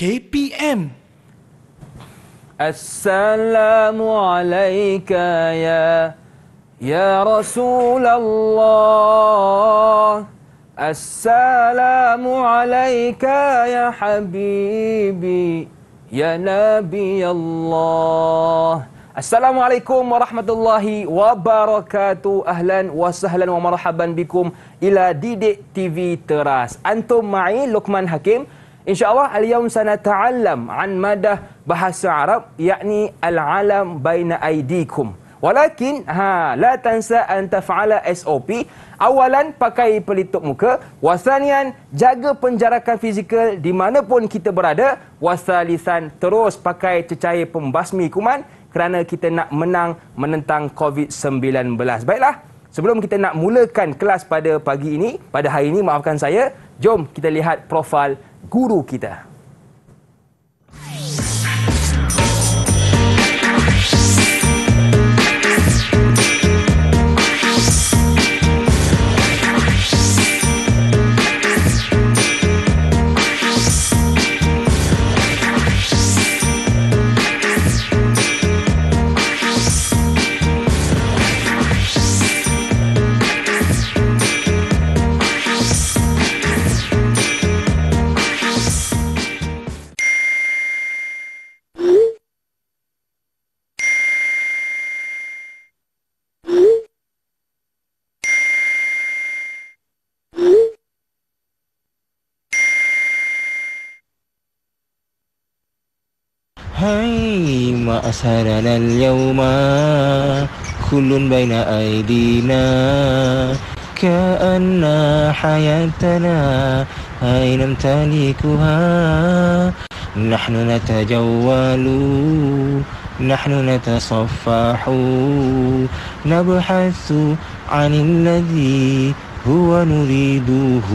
KPM. Assalamualaikum ya ya Rasulullah. Assalamualaikum ya Habibi ya Nabi Allah. Assalamualaikum warahmatullahi wabarakatuh. Ahlan wa sahlan wa marhaban bikum ila Didik TV Teras. Antum mai Luqman Hakim. InsyaAllah, al-yawm sana ta'allam an madah bahasa Arab, yakni al-alam baina aidikum. Walakin, ha, la tansa an taf'ala SOP. Awalan, pakai pelitup muka. Wasanian, jaga penjarakan fizikal di mana pun kita berada. Wasalisan, terus pakai cecair pembasmi kuman kerana kita nak menang menentang COVID-19. Baiklah, sebelum kita nak mulakan kelas pada pagi ini, pada hari ini, maafkan saya. Jom kita lihat profil guru kita هاي ما أسهلنا اليوم كل بين أيدينا كأن حياتنا هاي نمتلكها نحن نتجول نحن نتصفح نبحث عن الذي هو نريده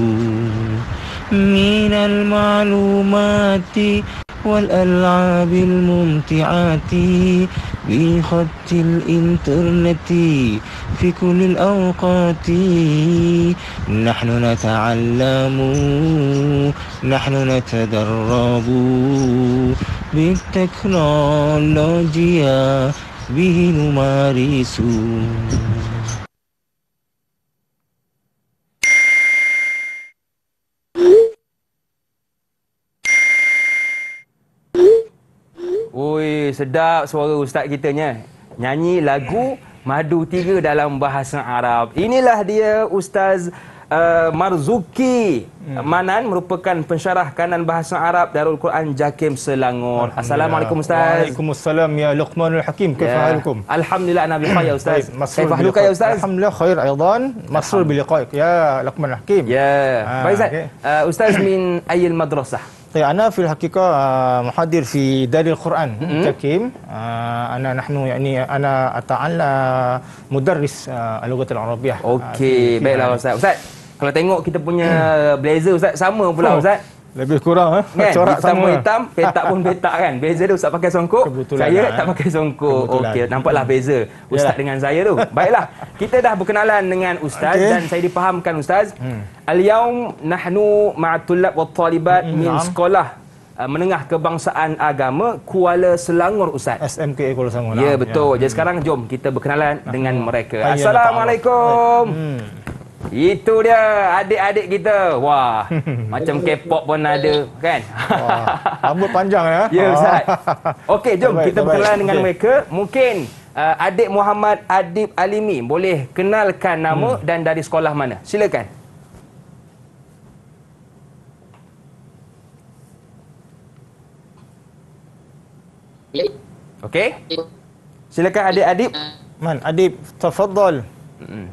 من المعلومات والألعاب الممتعة بخط الإنترنت في كل الأوقات نحن نتعلم نحن نتدرب بالتكنولوجيا به نمارس sedap suara ustaz kita nya. Eh. Nyanyi lagu Madu Tiga dalam bahasa Arab. Inilah dia Ustaz uh, Marzuki hmm. Manan merupakan pensyarah kanan bahasa Arab Darul Quran Jakim Selangor. Assalamualaikum Ustaz. Waalaikumsalam ya Luqmanul Hakim. Kaifahalukum? Ya. halukum Alhamdulillah Nabi bikhair ya Ustaz. Kaifahaluka ya Ustaz? Alhamdulillah khair aidan. Masrur bi liqaik ya Luqmanul Hakim. Ya. Ah, Baik Ustaz. Eh, ustaz min ayil madrasah? طيب أنا في الحقيقة محاضر في دار القرآن تكيم أنا نحن يعني أنا أتعلى مدرس اللغة العربية أوكي بيلا أستاذ أستاذ kalau tengok kita punya blazer Ustaz sama pula Ustaz oh. Lebih kurang eh? kan? Corak sama hitam, petak pun petak kan. Beza dia ustaz pakai songkok. Saya lah, eh. tak pakai songkok. Okey, nampaklah beza ustaz Yalah. dengan saya tu. Baiklah, kita dah berkenalan dengan ustaz okay. dan saya dipahamkan ustaz. Hmm. Al-yaum nahnu ma'a tullab wa talibat hmm. min sekolah uh, menengah kebangsaan agama Kuala Selangor Ustaz. SMK Kuala Selangor. Ya betul. Ya. Jadi hmm. sekarang jom kita berkenalan nah. dengan mereka. Lah Assalamualaikum. Hmm. Itu dia adik-adik kita. Wah, macam K-pop pun ada kan? Wah, rambut panjang ya. Ya Ustaz. Ah. Okey, jom terbaik, kita berkenalan dengan mereka. Mungkin uh, adik Muhammad Adib Alimi boleh kenalkan nama hmm. dan dari sekolah mana. Silakan. Okey. Silakan adik Adib. Man, Adib, tafadhal. Hmm.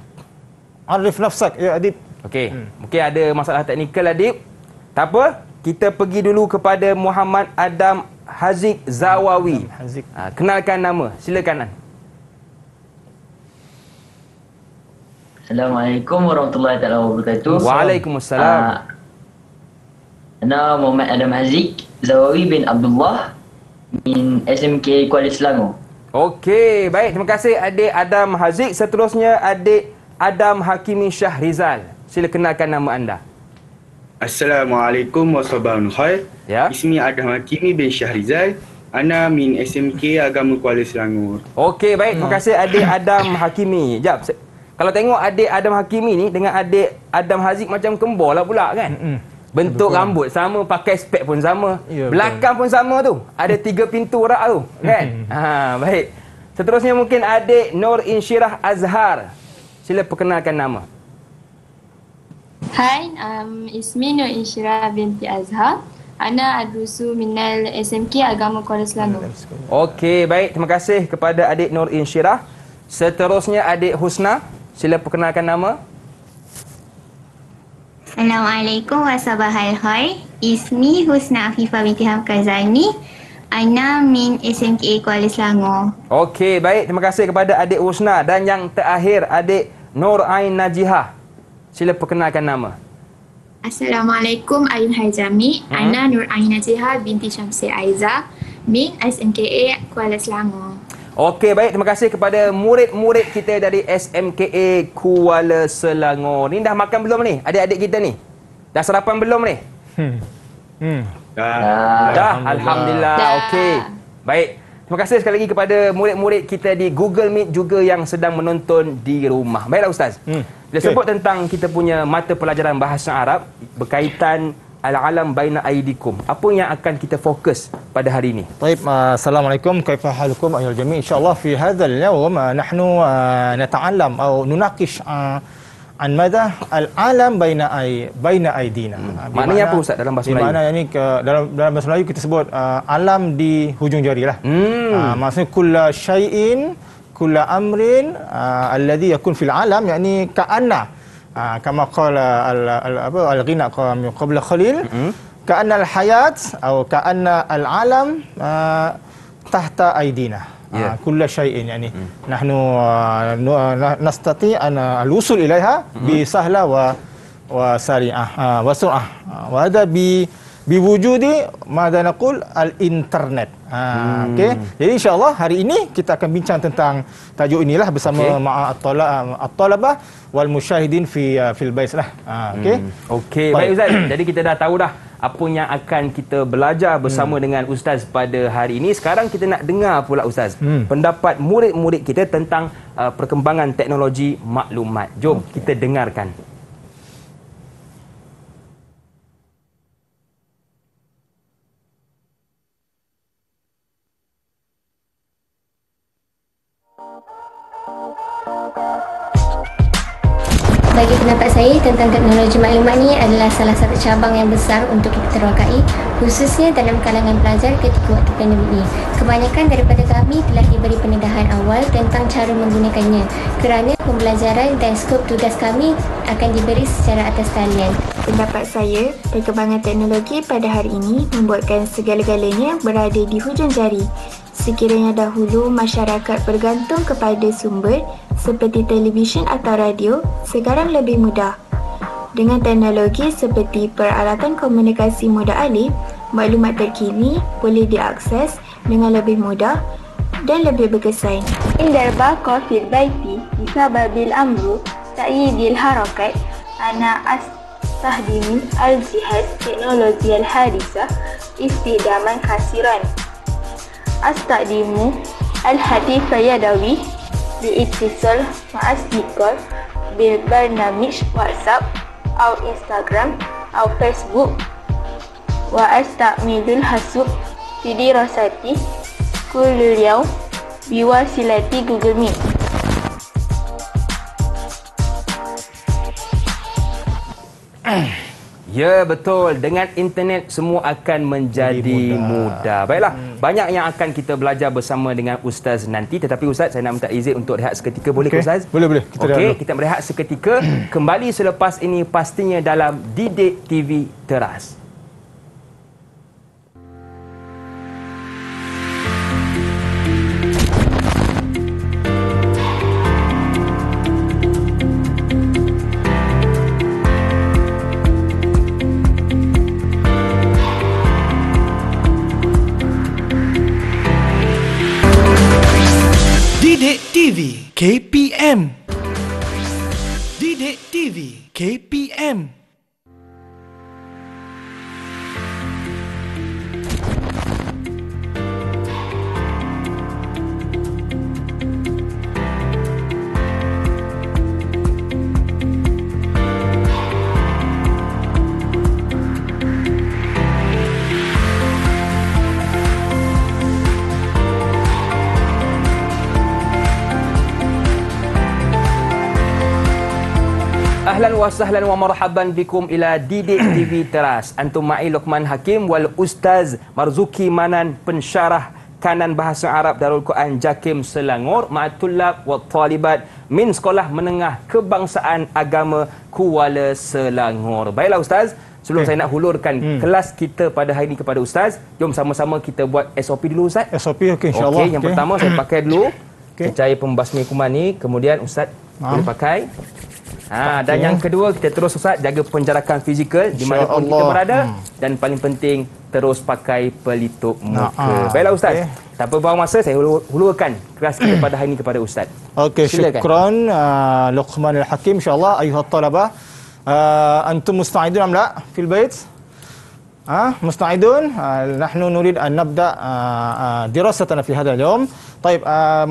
Arif Nafsak ya Adib. Okey. Hmm. Mungkin ada masalah teknikal Adib. Tak apa, kita pergi dulu kepada Muhammad Adam Haziq Zawawi. Adam Haziq. Ha, kenalkan nama. Silakan. Assalamualaikum warahmatullahi taala wabarakatuh. Waalaikumsalam. Uh, ah, nama Muhammad Adam Haziq Zawawi bin Abdullah min SMK Kuala Selangor. Okey, baik. Terima kasih adik Adam Haziq. Seterusnya adik Adam Hakimi Rizal, Sila kenalkan nama anda. Assalamualaikum warahmatullahi wabarakatuh. Ya. Ismi Adam Hakimi bin Rizal. Ana min SMK Agama Kuala Selangor. Okey, baik. Terima hmm. kasih adik Adam Hakimi. Jap, kalau tengok adik Adam Hakimi ni dengan adik Adam Haziq macam kembar lah pula kan? Mm-hmm. Bentuk betul. rambut sama, pakai spek pun sama. Yeah, ya, Belakang betul. pun sama tu. Ada tiga pintu rak tu kan? mm Ha, baik. Seterusnya mungkin adik Nur Insyirah Azhar. Sila perkenalkan nama. Hai, um, ismi Nur Inshira binti Azhar. Ana Adusu Minal SMK Agama Kuala Selangor. Okey, baik. Terima kasih kepada adik Nur Inshira. Seterusnya adik Husna. Sila perkenalkan nama. Assalamualaikum warahmatullahi wabarakatuh. Ismi Husna Afifah binti Hamka Zaini. Aina min SMKA Kuala Selangor. Okey, baik. Terima kasih kepada adik Usna dan yang terakhir adik Nur Ain Najihah. Sila perkenalkan nama. Assalamualaikum Ayu Haijami. Hmm? Aina Nur Ain Najihah binti Syamsi Aiza min SMKA Kuala Selangor. Okey, baik. Terima kasih kepada murid-murid kita dari SMKA Kuala Selangor. Ni dah makan belum ni? Adik-adik kita ni? Dah sarapan belum ni? Hmm. Hmm. Dah. Dah. Alhamdulillah. Dah. Okey. Baik. Terima kasih sekali lagi kepada murid-murid kita di Google Meet juga yang sedang menonton di rumah. Baiklah Ustaz. Hmm. Bila okay. sebut tentang kita punya mata pelajaran bahasa Arab berkaitan al-alam baina aidikum. Apa yang akan kita fokus pada hari ini? Baik, uh, assalamualaikum. Kaifa halukum ayol jami? Insyaallah fi hadzal yawm uh, nahnu uh, nata'allam atau nunakish. uh, an madah al alam baina ai baina aidina hmm. maknanya apa ustaz dalam bahasa Melayu maknanya ni ke, dalam dalam bahasa Melayu kita sebut uh, alam di hujung jarilah hmm. uh, maksudnya kull syaiin kull amrin uh, alladhi yakun fil alam yakni ka'anna uh, kama qala al, al, apa al ghina qam qabla khalil hmm. ka'anna al hayat atau ka'anna al alam uh, tahta aidina كل شيء يعني mm. نحن uh, نستطيع ان الوصول اليها mm. بسهله و وسريعه uh, وسرعه uh, وهذا ب بوجود ماذا نقول الانترنت uh, mm. okay. jadi insyaallah hari ini kita akan bincang tentang tajuk inilah bersama okay. at-talabah wal musyahidin fi uh, fil bais lah uh, okey mm. okey baik ustaz jadi kita dah tahu dah apa yang akan kita belajar bersama hmm. dengan ustaz pada hari ini sekarang kita nak dengar pula ustaz hmm. pendapat murid-murid kita tentang uh, perkembangan teknologi maklumat jom okay. kita dengarkan bagi pendapat saya tentang teknologi maklumat ni adalah salah satu cabang yang besar untuk kita rakai khususnya dalam kalangan pelajar ketika waktu pandemik ini. Kebanyakan daripada kami telah diberi pendedahan awal tentang cara menggunakannya kerana pembelajaran dan skop tugas kami akan diberi secara atas talian. Pendapat saya, perkembangan teknologi pada hari ini membuatkan segala-galanya berada di hujung jari. Sekiranya dahulu masyarakat bergantung kepada sumber seperti televisyen atau radio, sekarang lebih mudah. Dengan teknologi seperti peralatan komunikasi mudah alih, maklumat terkini boleh diakses dengan lebih mudah dan lebih berkesan. Indarba kofil baiti bisababil amru ta'yidil harakat ana astahdimin al-jihad teknologi al-hadisah istidaman Kasiran. أستقدم الحديث يدوي لاتصال مع أصدقائي بالبرنامج واتساب أو إنستغرام أو فيسبوك وأستعمل الحاسوب في دراستي كل يوم بواسطة جوجل ميت. Ugh. Ya betul dengan internet semua akan menjadi mudah. mudah. Baiklah hmm. banyak yang akan kita belajar bersama dengan ustaz nanti tetapi ustaz saya nak minta izin untuk rehat seketika boleh okay. ke ustaz? Boleh boleh. Kita okay, kita berehat seketika kembali selepas ini pastinya dalam Didik TV Teras. TV KPM Didik TV KPM wasahlan wa marhaban bikum ila Didik TV Teras. Antum ma'i Luqman Hakim wal Ustaz Marzuki Manan pensyarah kanan bahasa Arab Darul Quran Jakim Selangor ma'atullab wa talibat min sekolah menengah kebangsaan agama Kuala Selangor. Baiklah Ustaz, sebelum okay. saya nak hulurkan hmm. kelas kita pada hari ini kepada Ustaz, jom sama-sama kita buat SOP dulu Ustaz. SOP okey insyaAllah. Okay. yang okay. pertama saya pakai dulu. Okay. Kecai pembasmi kuman ni, kemudian Ustaz Faham. Boleh pakai. Ha, dan yang ya. kedua, kita terus usah jaga penjarakan fizikal di mana pun kita berada. Hmm. Dan paling penting, terus pakai pelitup muka. Nah, Baiklah Ustaz. Okay. Tak berbuang masa, saya hulurkan kelas kita pada hari ini kepada Ustaz. Okey, syukran uh, Luqman Al-Hakim. InsyaAllah, ayuhat talabah. Uh, antum musta'idun amla fil bait? آه، مستعدون آه، نحن نريد أن نبدأ آه، دراستنا في هذا اليوم طيب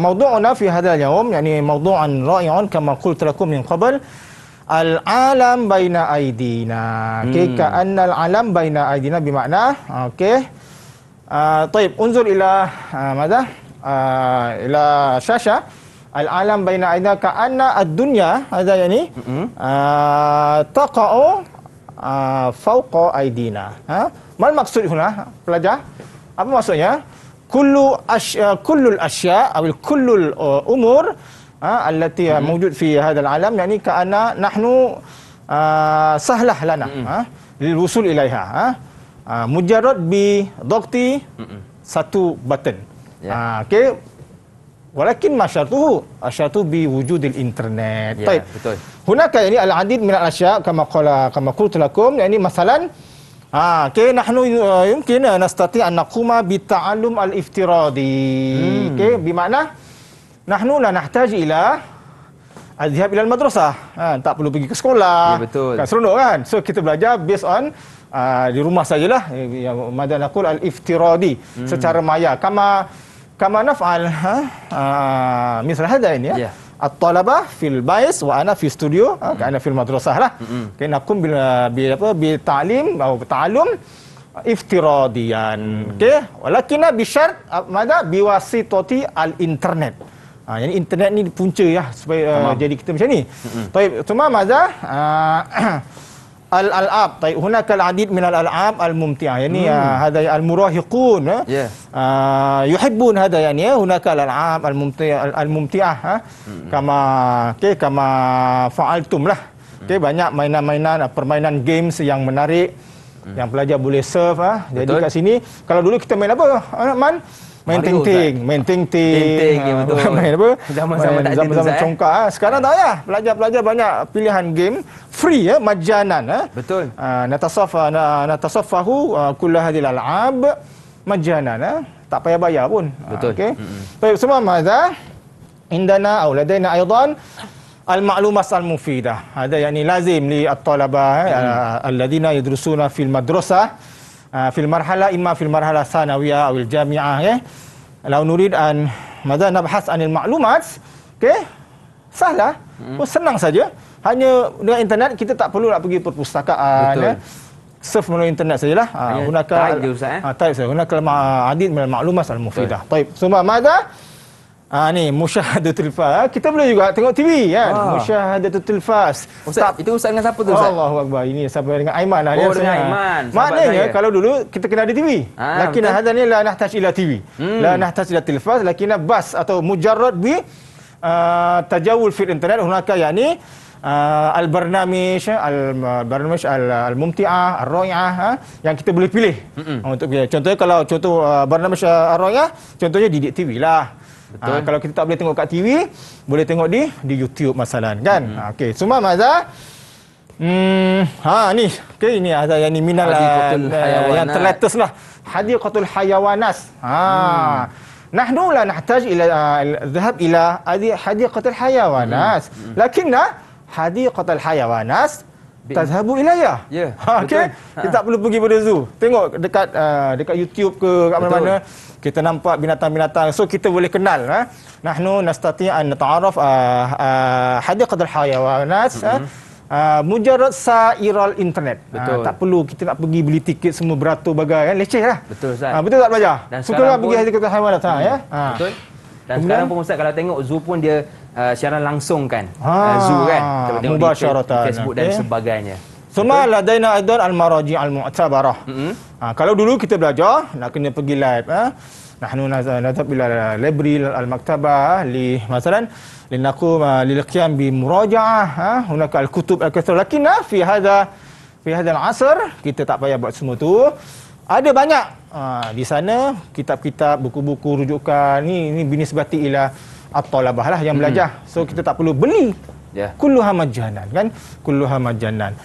موضوعنا في هذا اليوم يعني موضوع رائع كما قلت لكم من قبل العالم بين أيدينا كي كأن العالم بين أيدينا بمعنى أوكي طيب انظر إلى ماذا إلى شاشة العالم بين أيدينا كأن الدنيا هذا يعني تقع Ah, fauqa aidina. Ha? Mal maksud huna pelajar? Apa maksudnya? Kullu asy ah, kullul asya awil kullul uh, umur ha, allati ah, hmm. mawjud fi hadzal alam yakni kaana nahnu uh, sahlah lana hmm. ha lil wusul ilaiha ha uh, mujarrad bi dhaqti hmm. satu button yeah. Ya. ha, okey Walakin masyartuhu Asyartu bi wujudil internet Ya Taib. betul Hunaka ini al-adid minat asyak Kama kala kama kultulakum Yang ini masalan Ha, okay, nahnu uh, yumkin uh, nastati an naquma bi ta'allum al-iftiradi. Hmm. Okay, bimakna nahnu la nahtaj ila azhab ila al-madrasah. Ha, tak perlu pergi ke sekolah. Ya, betul. Kan, seronok kan? So, kita belajar based on uh, di rumah sajalah. Ya, madan al-iftiradi. Hmm. Secara maya. Kama kama naf'al ha ah, misal hada ini ya. ya at-talaba fil bais wa ana fi studio ha ana fil madrasah lah kan nakum bil apa bi ta'lim atau ta'allum iftiradian okey mm. walakinna bi syart ah, mada bi wasitati al internet ha ah, yani internet ni punca ya supaya jadi kita macam ni Tapi cuma mada ha al al'ab tai al adid min al al'ab al mumti'ah yani hmm. uh, ah, hadha ya eh. ah, ya eh, al murahiqun ya yeah. uh, yuhibbun hadha yani ya hunaka al al'ab al banyak mainan-mainan ah, permainan games yang menarik hmm. yang pelajar boleh serve ha? jadi kat sini kalau dulu kita main apa man Main Mario ting-ting, main ting-ting. ya, ha, Main apa? Zaman-zaman tak zaman -zaman congkak. Eh. Ha. Sekarang tak payah. Pelajar-pelajar banyak pilihan game. Free, ya, majanan. Ha. Betul. Uh, natasaf, uh, natasafahu uh, ha, kullah hadil al-ab. Majanan. Ha. Tak payah bayar pun. Ha, betul. Ha, okay. Mm-hmm. Baik, semua mazah. Indana awladaina aydan al-ma'lumat al-mufidah. Ada yang ni lazim li at-talaba mm. alladhina Yudrusuna, fil madrasah. Ah, fil marhala imma fil marhala sanawiyah awil jami'ah okay? Ya. Kalau nurid an madza nabhas anil maklumat, okey? Sahlah. Hmm. Oh, senang saja. Hanya dengan internet kita tak perlu nak pergi perpustakaan. Betul. Ya. Surf melalui internet sajalah. Ah, gunakan type je Ustaz eh. Ah, gunakan adid mal ma'lumat al-mufidah. Baik. So madza Ah ni musyahadatul fas. Ah, kita boleh juga tengok TV kan. Ah. Musyahadatul fas. Ustaz, Stop. itu ustaz dengan siapa tu ustaz? Allahu akbar. Ini sampai dengan Aiman lah. Oh, dengan Aiman. Maknanya saya. kalau dulu kita kena ada TV. Ah, lakina hadza ni la nahtaj ila TV. Hmm. La nahtaj ila tilfas, lakina bas atau mujarrad bi uh, tajawul fil internet hunaka yani uh, al barnamish al barnamish al, al mumti'ah ar ah, yang kita boleh pilih Mm-mm. untuk pilih. contohnya kalau contoh uh, barnamish ar contohnya di TV lah Betul. Ha, kalau kita tak boleh tengok kat TV, boleh tengok di di YouTube masalah kan. Hmm. Ha, ah, okay. Suma Mazza. Hmm, ha ni. Okay, ini ada yang ni minal lah. yang terletus lah. Hadiqatul Hayawanas. Ha. Hmm. Nahnu la nahtaj ila dhahab ah, ila hadiqatul hayawanas. Hmm. hmm. Lakinna hadiqatul hayawanas Tazhabu ilayah. Ya. Ha, okay. Kita tak perlu pergi pada zoo. Tengok dekat uh, dekat YouTube ke kat mana-mana kita nampak binatang-binatang. So kita boleh kenal ha. Nahnu nastati' an nata'arraf uh, uh, hadiqatul hayawanat ha. mm-hmm. uh, mujarrad sa'iral internet. Ha, betul. Uh, tak perlu kita nak pergi beli tiket semua beratur bagai kan leceh lah. Betul Ustaz. Uh, betul tak belajar? Dan Suka tak pergi hadiqatul hayawanat ha, ya? Hmm. Betul. Dan Kemudian, sekarang pun Ustaz kalau tengok zoo pun dia uh, siaran langsung kan ha. uh, ah, zoo kan mubasharatan kan. Facebook dan okay. Eh. sebagainya Suma ladaina aidan al maraji al mu'tabarah. Ha, ah, kalau dulu kita belajar nak kena pergi live, ah. Ha? Nahnu nadhab ila library al maktaba ah, li masalan linaqum lil qiyam bi muraja'ah ha? hunaka al kutub al kathir lakin fi hadha fi hadha al asr kita tak payah buat semua tu. Ada banyak ha, di sana kitab-kitab buku-buku rujukan ni ni binisbati ila at-talabah lah yang hmm. belajar. Hmm. So kita tak perlu beli. Ya. Yeah. majanan kan? Kulluha majanan.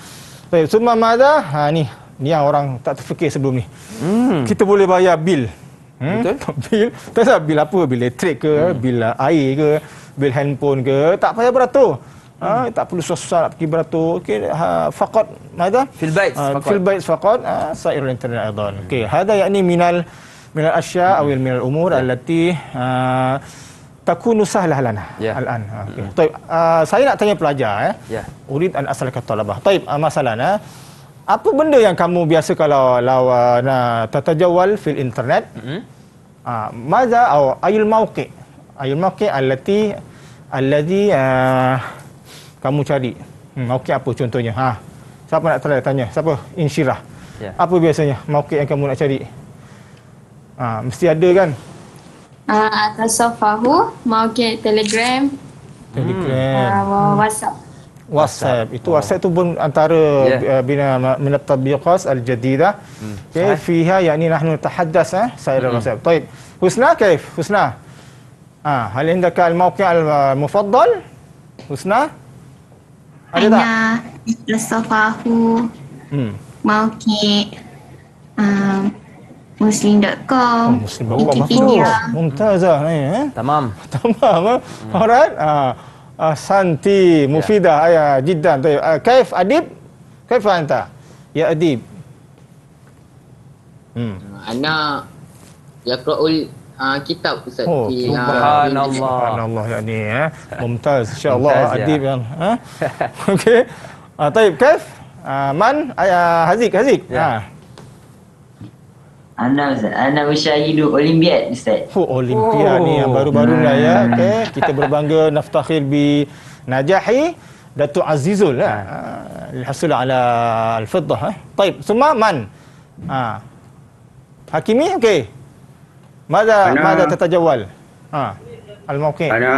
So, summa madha? Ha ni, ni yang orang tak terfikir sebelum ni. Hmm. Kita boleh bayar bil. Hmm? bil. Tak sah bil apa? Bil elektrik ke, hmm. bil air ke, bil handphone ke, tak payah beratur. Ha, hmm. tak perlu susah-susah nak pergi beratur. Okey, ha, faqat madha? Fil bait. Ha, fil bait faqat. Ha, sairul internet aidan. Hmm. Okey, hmm. hada yakni minal minal asya' hmm. awil minal umur yeah. allati ha, takunu sahlah lana yeah. al-an ha, okay. mm. uh, ah, saya nak tanya pelajar eh yeah. urid an asalaka talabah طيب uh, ah, masalahnya eh. apa benda yang kamu biasa kalau lawan uh, ah, tatajawal fil internet mm -hmm. uh, maza au ayul mauqi ayul mauqi allati allazi uh, kamu cari hmm, mauqi apa contohnya ha siapa nak try tanya siapa insyirah yeah. apa biasanya mauqi yang kamu nak cari uh, mesti ada kan Ah, Tasofahu mau ke Telegram. Telegram. Hmm. Uh, ah, WhatsApp. WhatsApp. WhatsApp. Itu oh. WhatsApp tu pun antara yeah. uh, bina minat tabiqas al-jadidah. Hmm. Okay, Saif. fiha yang ini nahnu tahaddas eh, saya dalam hmm. WhatsApp. Taib. Husna, kaif? Husna? Ha, ah, hal anda ke al-mawqi al-mufaddal? Husna? Ada Hanya, tak? Hanya Mustafa hu hmm. mawqi um, ah, muslim.com oh, muslim baru Wikipedia. masuk mumtazah ni eh tamam tamam eh? Hmm. alright ah uh, uh, santi ya. mufida yeah. ayah Jidan, tayyib uh, ah, kaif adib kaif anta ya adib hmm ana yaqra'ul Uh, ah, kitab Ustaz. Oh, ya. Subhanallah. Subhanallah yang ni eh. Mumtaz. Insyaallah allah ya. adib ya. kan. Ha? Okey. Ah, uh, Taib Kaif. Ah, uh, Man, ayah uh, ya, Hazik, Haziq. Ya. Yeah. Ana Ustaz, Ana Musyahidu Olimpiad Ustaz. Oh, Olimpiad oh. ni yang baru-baru hmm. lah ya. Hmm. Okay. Kita berbangga naftakhir bi najahi Datuk Azizul lah. Ha. Hasil ala al-fiddah. Eh. Taib, semua man. Ha. Hakimi, okey. Mada, Ana, mada tata jawal. Ha. Al-Mawqin. Ana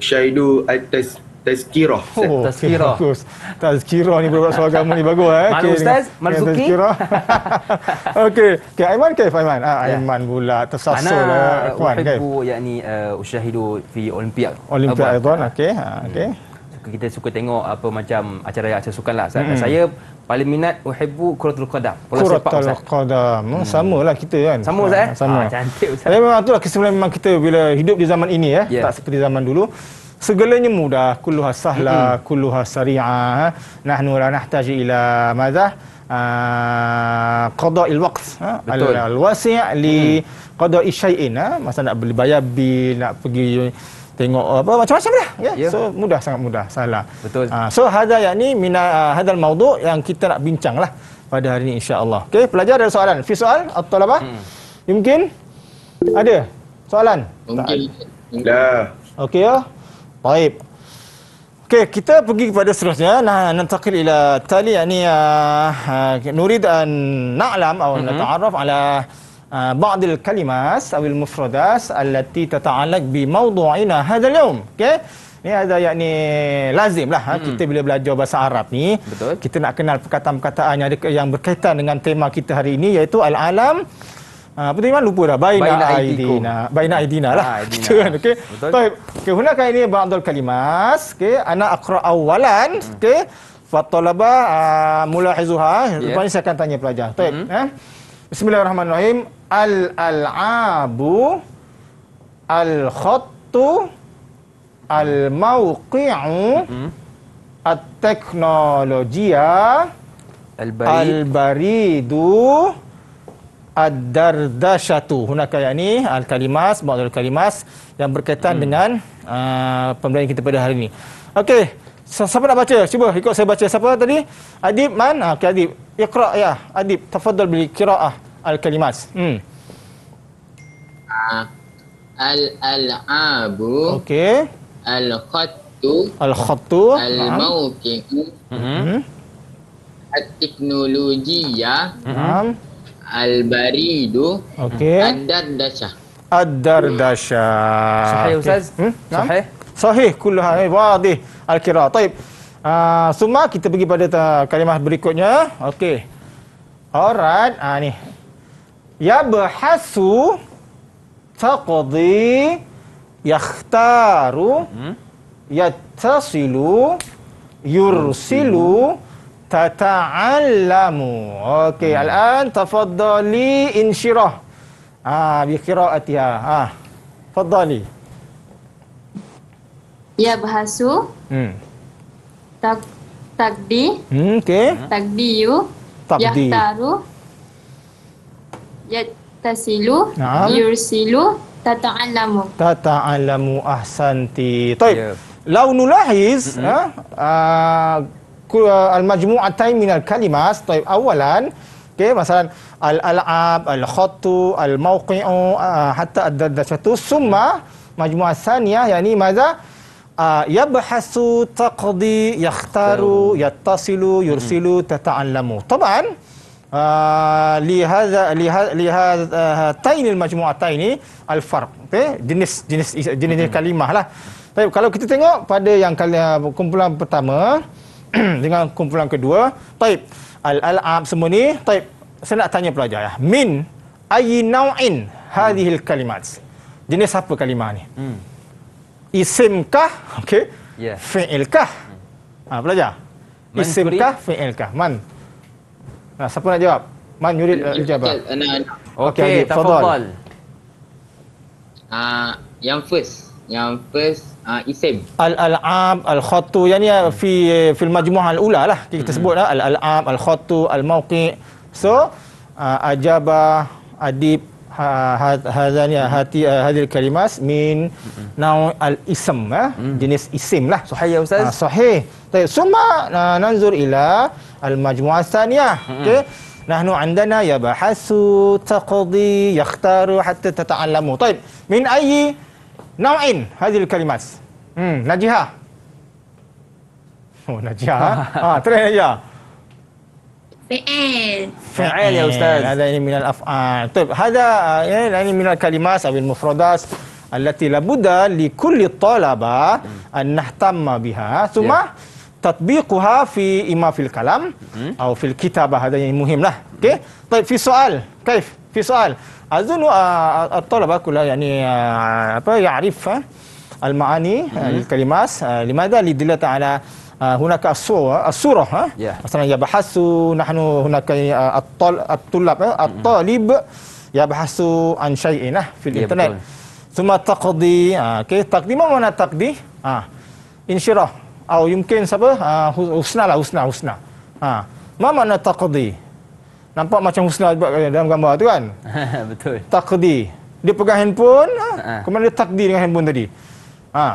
Musyahidu Al-Tasbih. Tazkirah. Oh, tazkirah. Okay, bagus. Tazkirah ni berbuat soal agama ni bagus. Eh. Mana okay, Ustaz? Marzuki? Tazkirah. Okey. Okay, Aiman ke Aiman? Ah, ya. Aiman ya. pula. Tersasul. Ana, lah. Eh. Kuan, uh, uhibu okay. yakni uh, usyahidu fi Olimpiak. Olimpiak itu okay, Ha, okay. hmm. Kita suka tengok apa macam acara yang saya suka lah. Hmm. Saya paling minat uhibbu kuratul qadam kuratul qadam hmm. hmm. sama lah kita kan sama ha, Ustaz eh? sama. Ah, cantik Ustaz tapi memang itulah kesemua memang kita bila hidup di zaman ini eh. ya, yeah. tak seperti zaman dulu segalanya mudah kulluha sahla kulluha sari'ah ha. nahnu la nahtaji ila madah qada il waqt ha. al wasi' li mm. qada syai'in ha. masa nak beli bayar bil nak pergi tengok apa macam-macam dah ya yeah. yeah. so mudah sangat mudah salah betul uh, so hada yakni min uh, ah, hadal maudhu yang kita nak bincanglah pada hari ini insyaallah okey pelajar ada soalan fi soal at-talabah hmm. mungkin ada soalan mungkin ada okey ya oh? Baik. Okey, kita pergi kepada seterusnya. Nah, nantaqil ila tali yakni uh, ah, ah, nurid an na'lam atau mm-hmm. nata'arraf ala uh, ah, ba'd al kalimas aw al mufradat allati tata'allaq bi mawdu'ina hadha al yawm. Okey. Ni ada yang ni lazim lah hmm kita mhm. bila belajar bahasa Arab ni, Betul. kita nak kenal perkataan-perkataan yang yang berkaitan dengan tema kita hari ini iaitu al alam Ah, apa tadi mana lupa dah. Baina Aidina. Baina Aidina lah. Itu kan. Okey. Baik. Okey, huna ini Abdul kalimas. Okey, anak aqra awalan. Hmm. Okey. Fa talaba ah, mulahizuha. Lepas ya. ni saya akan tanya pelajar. Baik, hmm. eh. Bismillahirrahmanirrahim. Al al'abu al khattu al mawqi'u hmm. at teknologia al -baridu ad-dardashatu hunaka yakni al-kalimas ba'dul kalimas yang berkaitan hmm. dengan uh, pembelajaran kita pada hari ini. Okey, siapa nak baca? Cuba ikut saya baca. Siapa tadi? Adib Man. Ah, Okey Adib. Iqra ya. Adib tafadhal beli qira'ah al-kalimas. Hmm. Ah, al abu. Okey. Al-khattu. Al-khattu. Al-mawqi'u. Mhm. Al-teknologi ya. Mhm. Al-Baridu okay. Ad-Dardasha Ad-Dardasha Sahih Ustaz okay. hmm? Sahih Sahih Kulluha hmm. Wadih Al-Kira Taib uh, ah, Suma kita pergi pada ta- kalimah berikutnya Okey Alright ah, uh, Ni Ya berhasu Taqadi Yakhtaru hmm? Yatasilu Yursilu hmm tata'allamu. Okey, hmm. al-an tafaddali insyirah. Ah, bi qira'atiha. Ah. Tafaddali. Ya bahasu. Hmm. Tak takdi. Hmm, okey. Takdi yu. Takdi. Ya taru. Ya tasilu. Naam. Yursilu. Tata'allamu. Tata'allamu ahsanti. Baik. Yeah. Lau nulahiz, hmm. ha? Ah, uh, Uh, al-majmu'at taim min al-kalimas taib awalan okey masalan al-al'ab al-khattu al-mawqi'u uh, hatta ad-dadatu summa majmu'at thaniyah yakni madza uh, yabhasu taqdi yakhtaru yattasilu yursilu tata'allamu taban lihadha lihadha tain al-majmu'atain al-farq okey jenis jenis jenis kalimah lah Baik, kalau kita tengok pada yang kumpulan pertama, dengan kumpulan kedua. Taib. Al-al'ab semua ni. Taib. Saya nak tanya pelajar ya. Min ayi naw'in hadihil hmm. kalimat. Jenis apa kalimah ni? Hmm. Isim kah? Okay. Yeah. Fi'il kah? Hmm. Ha, pelajar. Man Isim kuri? kah? Fi'il kah? Man. Nah, ha, siapa nak jawab? Man yurid uh, jawab. Okay, okay tafadhal. Uh, yang first. Yang first uh, isim al al'ab al khatu yang hmm. fi fil majmuah al ula lah kita hmm. sebut lah al al'ab al khatu al mauqi so uh, ajaba adib ha, ha hadzani hati uh, hadil kalimas min hmm. nau al isim eh? hmm. jenis isim lah sahih ya ustaz uh, sahih tayyib summa uh, nanzur ila al majmuah thaniyah hmm. okey nahnu andana yabahasu taqdi yakhtaru hatta tata'allamu tayyib min ayyi Nau'in hazil kalimas. Hmm, Najiha. Oh, Najiha. ha, terus Najiha. Fi'il. Fi'il ya Ustaz. Hada ini minal af'al. Betul. Hada ya, ini minal kalimas awil mufradas. Allati labudda li kulli talaba an nahtamma biha. Suma ya. tatbiquha fi ima fil kalam. Atau hmm. fil kitabah. Hada ini muhim lah. Okay. Baik, fi soal. Kaif, fi soal. أظن الطلبة كلها يعني أبا يعرف المعاني الكلمات لماذا لدلة على هناك الصورة الصورة ها مثلا يبحث نحن هناك الطلب الطالب يبحث عن شيء في الإنترنت ثم تقضي كي تقضي ما معنى تقضي انشراح أو يمكن سبب حسنة لا حسنة حسنة ما معنى تقضي Nampak macam Husna buat dalam gambar tu kan? Betul. Takdi. Dia pegang handphone, ha? ha. kemudian dia takdi dengan handphone tadi. Ha.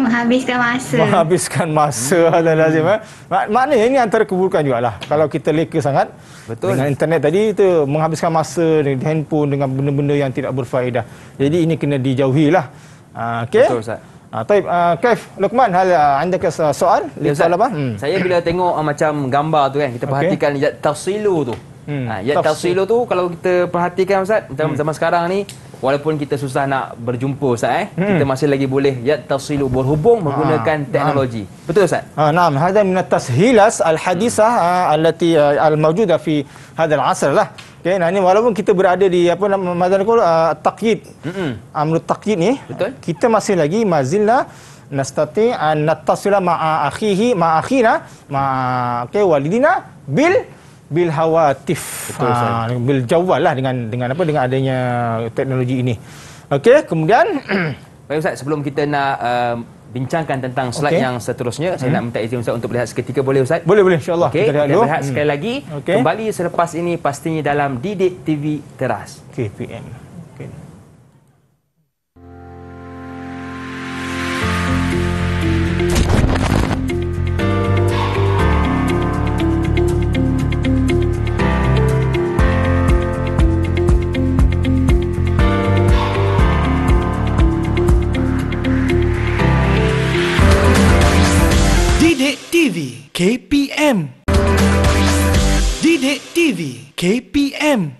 Menghabiskan masa. Menghabiskan masa dan hmm. lazim. Eh? Ha? Mak maknanya ini antara keburukan juga lah. Kalau kita leka sangat. Betul. Dengan internet tadi itu menghabiskan masa dengan handphone dengan benda-benda yang tidak berfaedah. Jadi ini kena dijauhi lah. Ha, okay? Betul Ustaz. Ah, baik, uh, ah, Kef, Lukman, hal, uh, anda ke soal? Ya, Ustaz, hmm. saya bila tengok uh, macam gambar tu kan, kita perhatikan okay. tafsilu tu. Hmm. Ha, tafsilu tu, kalau kita perhatikan Ustaz, macam hmm. zaman sekarang ni, walaupun kita susah nak berjumpa Ustaz eh hmm. kita masih lagi boleh ya tasilu berhubung ah. menggunakan ha, teknologi naam. betul Ustaz ha, naam hadha min tashilas al hadisah hmm. uh, allati uh, al mawjudah fi hadal al asr lah Okay, nah ni walaupun kita berada di apa nama madan qul uh, taqyid hmm amru taqyid ni betul? kita masih lagi mazilla nastati an nattasila ma'a akhihi ma'akhina ma okey walidina bil bil hawatif Betul, ha, bil jawal lah dengan dengan apa dengan adanya teknologi ini okey kemudian baik ustaz sebelum kita nak um, bincangkan tentang slide okay. yang seterusnya hmm. saya nak minta izin ustaz untuk lihat seketika boleh ustaz boleh boleh insyaallah okay. kita lihat dulu lihat hmm. sekali hmm. lagi okay. kembali selepas ini pastinya dalam Didik TV Teras KPM okay, TV KPM Didik TV KPM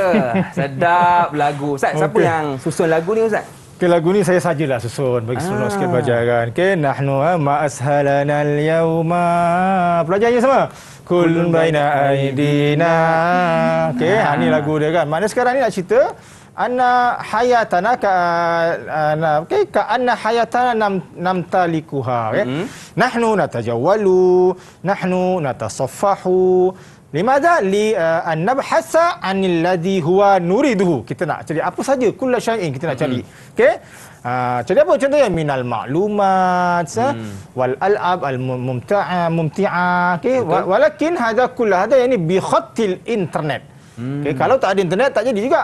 sedap lagu. Ustaz, siapa okay. yang susun lagu ni Ustaz? Okay, lagu ni saya sajalah susun bagi seronok ah. sikit pelajaran. Okay, nahnu ma ashalana al-yawma. Pelajarnya sama. Kul baina aidina. Okay, ah. ha, lagu dia kan. Maknanya sekarang ni nak cerita anna hayatana ka anna okay, anna hayatana nam nam talikuha okay? Mm-hmm. nahnu natajawalu nahnu natasaffahu Limadha li uh, annabhasa anil ladhi huwa nuriduhu. Kita nak cari apa saja. Kula syai'in kita nak cari. Hmm. Okay. Uh, cari apa contohnya? Minal maklumat. Hmm. wal al'ab al-mumti'a. Mumti'a. Okay. Betul. Walakin hadha kulla hadha yani bi khattil internet. Hmm. Okay. Kalau tak ada internet tak jadi juga.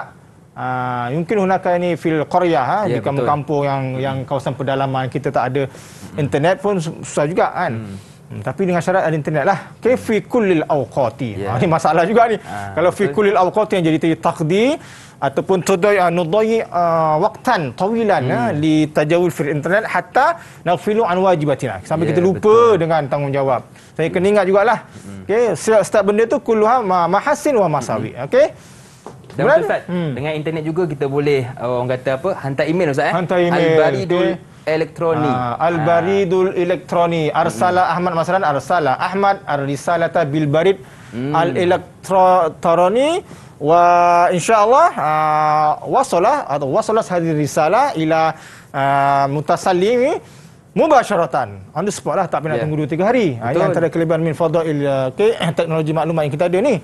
Uh, mungkin hunaka ini fil qarya ha yeah, di kampung-kampung yang hmm. yang kawasan pedalaman kita tak ada hmm. internet pun susah juga kan hmm. Hmm, tapi dengan syarat ada internet lah. Okay, fi kullil awqati. Yeah. Ha, ini masalah juga ni. Ha, Kalau fi kullil awqati yang jadi takdi ataupun tudai ah, nudai uh, ah, waktan tawilan hmm. Ha, li tajawul fil internet hatta nafilu an wajibatina. Sampai yeah, kita lupa betul. dengan tanggungjawab. Saya kena hmm. ingat jugalah. Hmm. Okay, setiap, setiap benda tu kulluha mahasin wa masawi. Hmm. Okay. Dan Ustaz, hmm. dengan internet juga kita boleh orang kata apa? Hantar email Ustaz eh. Hantar email. Al-Baridul okay elektronik. Uh, Al-Baridul uh. Elektroni. Hmm. Arsala mm. Ahmad Masran Arsala Ahmad Ar-Risalata Bil Barid mm. Al-Elektroni wa insyaallah uh, ah, wasala atau wasalah hadhihi risalah ila uh, mutasallim mubasharatan anda the lah, tak payah yeah. tunggu 2 3 hari ha, yang antara kelebihan min fadail okay, eh, teknologi maklumat yang kita ada ni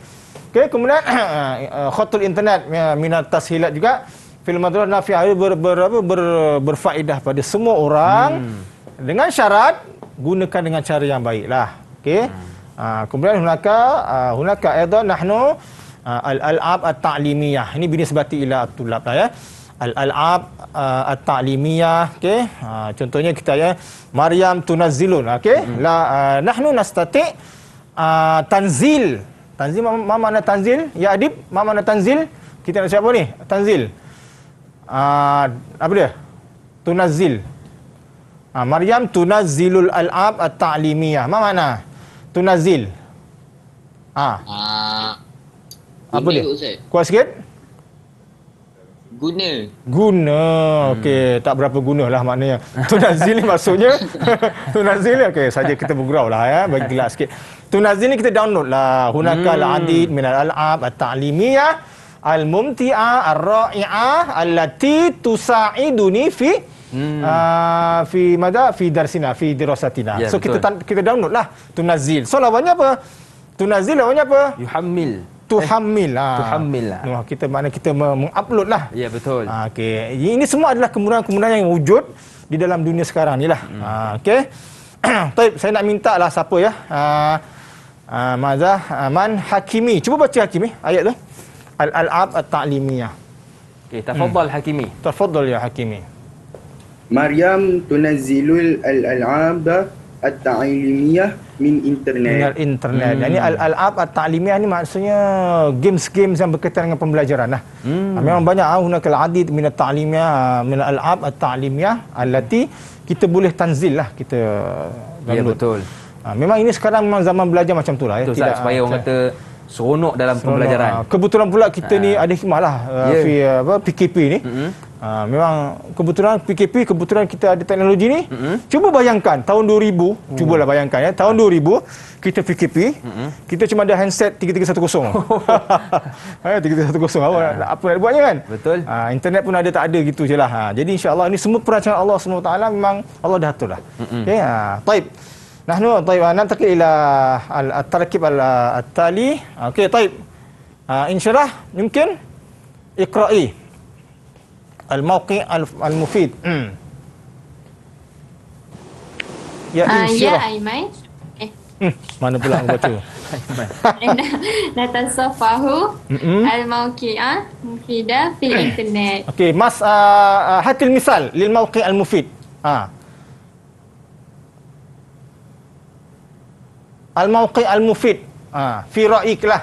okey kemudian uh, eh, khatul internet uh, minat tashilat juga filmat nafiah itu ber, ber, ber, ber, berfaedah pada semua orang hmm. dengan syarat gunakan dengan cara yang baiklah okey hmm. ha, kemudian hunaka uh, hunaka aidha nahnu uh, al al'ab at ta'limiyah ini bini sebati ila tulab lah ya al al'ab uh, at ta'limiyah okey ha, contohnya kita ya maryam tunazzilun okey hmm. la uh, nahnu nastati uh, tanzil tanzil mana tanzil ya adib mana tanzil kita nak siapa ni tanzil Ah, apa dia? Tunazil. Ha, Maryam tunazilul al-ab at-ta'limiyah. Ah. Apa makna? Tunazil. Ha. Ah. Uh, apa dia? Kuat sikit. Guna. Guna. Okey, hmm. tak berapa gunalah maknanya. Tunazil ni maksudnya Tunazil ni okey, saja kita bergurau lah ya, bagi gelak sikit. Tunazil ni kita download lah. Hunakal hmm. adid min al-al'ab at-ta'limiyah. al alab at talimiyah Al-mumti'ah, al-ra'i'ah, al-lati tusa'iduni fi hmm. uh, fi mada fi darsina fi dirasatina. Yeah, so betul. kita kita download lah tunazil. So lawannya apa? Tunazil lawannya apa? Yuhammil. Tuhammil lah. Tuhammil lah. kita mana kita mengupload lah. Ya yeah, betul. Ha, ah, okay. Ini semua adalah kemudahan-kemudahan yang wujud di dalam dunia sekarang ni lah. Hmm. Ha, ah, okay. Taib, saya nak minta lah siapa ya. Ha, uh, uh, Mazah Aman Hakimi. Cuba baca Hakimi ayat tu al-alab at-ta'limiyah. Okey, tafadhal hmm. Hakimi. Tafadhal ya Hakimi. Maryam tunazzilul al-alab at-ta'limiyah min internet. Min internet. Hmm. Ini al-alab at-ta'limiyah ni maksudnya games-games yang berkaitan dengan pembelajaran lah. Hmm. Memang banyak ah hunaka al-adid min at-ta'limiyah min al-alab at-ta'limiyah allati kita boleh tanzil lah kita ya, download. Ya betul. Ha, memang ini sekarang memang zaman belajar macam tu lah. Ya. Tidak, supaya orang kata seronok dalam seronok, pembelajaran. Ah, kebetulan pula kita uh, ni ah. ada hikmah lah uh, ah, yeah. via apa, PKP ni. Mm-hmm. Uh, memang kebetulan PKP, kebetulan kita ada teknologi ni. Mm-hmm. Cuba bayangkan tahun 2000, mm. cubalah bayangkan ya. Tahun 2000, kita PKP, mm-hmm. kita cuma ada handset 3310. 3310, eh, apa, uh, apa nak buatnya kan? Betul. Uh, internet pun ada tak ada gitu je lah. Uh, jadi insyaAllah ni semua perancangan Allah SWT memang Allah dah atur lah. Mm-hmm. Okay, ya, uh, type. نحن طيب ننتقل الى al التالي اوكي طيب انشرح يمكن اقرأي الموقع المفيد م. يا انشرح يا mana pula aku baca Natal Sofahu Al-Mawqi'a mufida Fil Internet Okay Mas ah, ah, Hati Misal Lil Mawqi'a Al-Mufid Ah. al-mauqi' al-mufid. Ha, fi ra'ik lah.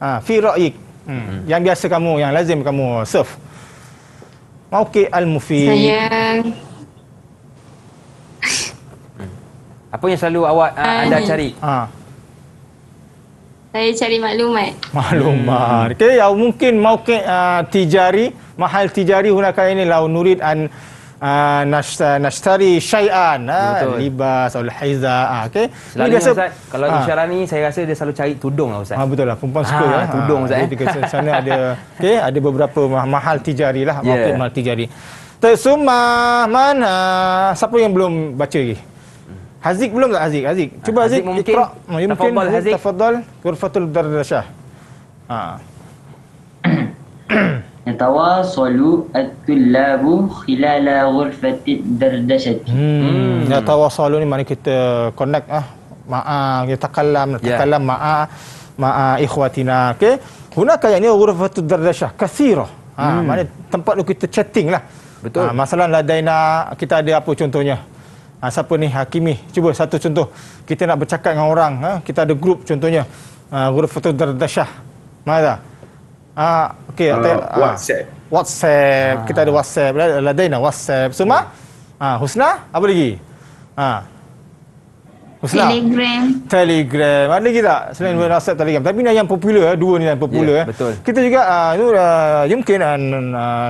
Ha, fi ra'ik. Hmm. hmm. Yang biasa kamu, yang lazim kamu surf. Mauqi' al-mufid. Sayang. Apa yang selalu awak uh, anda cari? Ha. Saya cari maklumat. Maklumat. Hmm. Okay, ya, mungkin mauqi' uh, tijari, mahal tijari Hunakai ini lau nurid an uh, ah, nashtari ah, syai'an uh, libas atau haiza uh, okey ini biasa Ustaz, kalau uh, isyarat ni saya rasa dia selalu cari tudung lah Ustaz ha, betul lah perempuan suka ha, lah. tudung Ustaz di eh. sana ada okey ada beberapa mahal tijari lah yeah. mahal, mahal tijari Tersuma mana? siapa yang belum baca lagi Haziq belum tak Hazik, Hazik. cuba Hazik. Haziq mungkin, mungkin tafadhal Haziq tafadhal ghurfatul darrasah ha Yatawasalu at-tullabu khilala ghurfati dardashati. Hmm. hmm. Yatawasalu ni mana kita connect ah. Ma'a kita takallam, ya. takallam ma'a ma'a ikhwatina. Okey. Hunaka yakni ghurfatu dardashah kathira. Ha, ah, hmm. mana tempat lu kita chatting lah. Betul. Ha, masalah ladaina kita ada apa contohnya? Ha, siapa ni Hakimi? Cuba satu contoh. Kita nak bercakap dengan orang, ha? kita ada group contohnya. Ha, ghurfatu dardashah. Mana? Ah, okay. Uh, ah, tell, WhatsApp. Uh, WhatsApp. Ah. Kita ada WhatsApp. Ada lah, Ladina WhatsApp. Semua. Hmm. Ya. Ah, Husna, apa lagi? Ah. Husna. Telegram. Telegram. Ada lagi tak? Selain hmm. WhatsApp, Telegram. Tapi ni yang popular eh, dua ni yang popular yeah, eh. Betul. Kita juga ah uh, itu uh, mungkin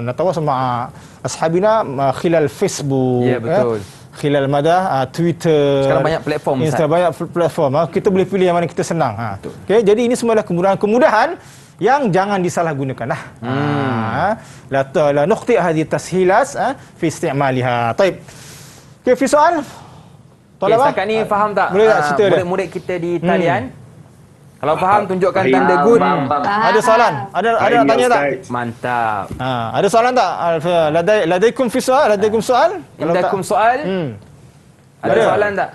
uh, tahu sama uh, ashabina uh, khilal Facebook. Ya, yeah, betul. Eh. Khilal Mada, Twitter Sekarang banyak platform Instagram, Banyak platform Kita boleh pilih yang mana kita senang Betul. okay, Jadi ini semua adalah kemudahan-kemudahan yang jangan disalahgunakan lah. hmm. ah, la nuqti hadhihi tashilas ah, fi istimaliha. Taib. Okey, fi soal. okay, Setakat ni faham tak? Boleh tak ah, cerita murid-murid kita di talian. Hmm. Kalau faham tunjukkan tanda good. Ada soalan? Ada ada tanya tak? Mantap. Ah, ada soalan tak? Ladai ladaikum fi soal, ladaikum soal. Ladaikum soal. Hmm. Ada, ada soalan tak?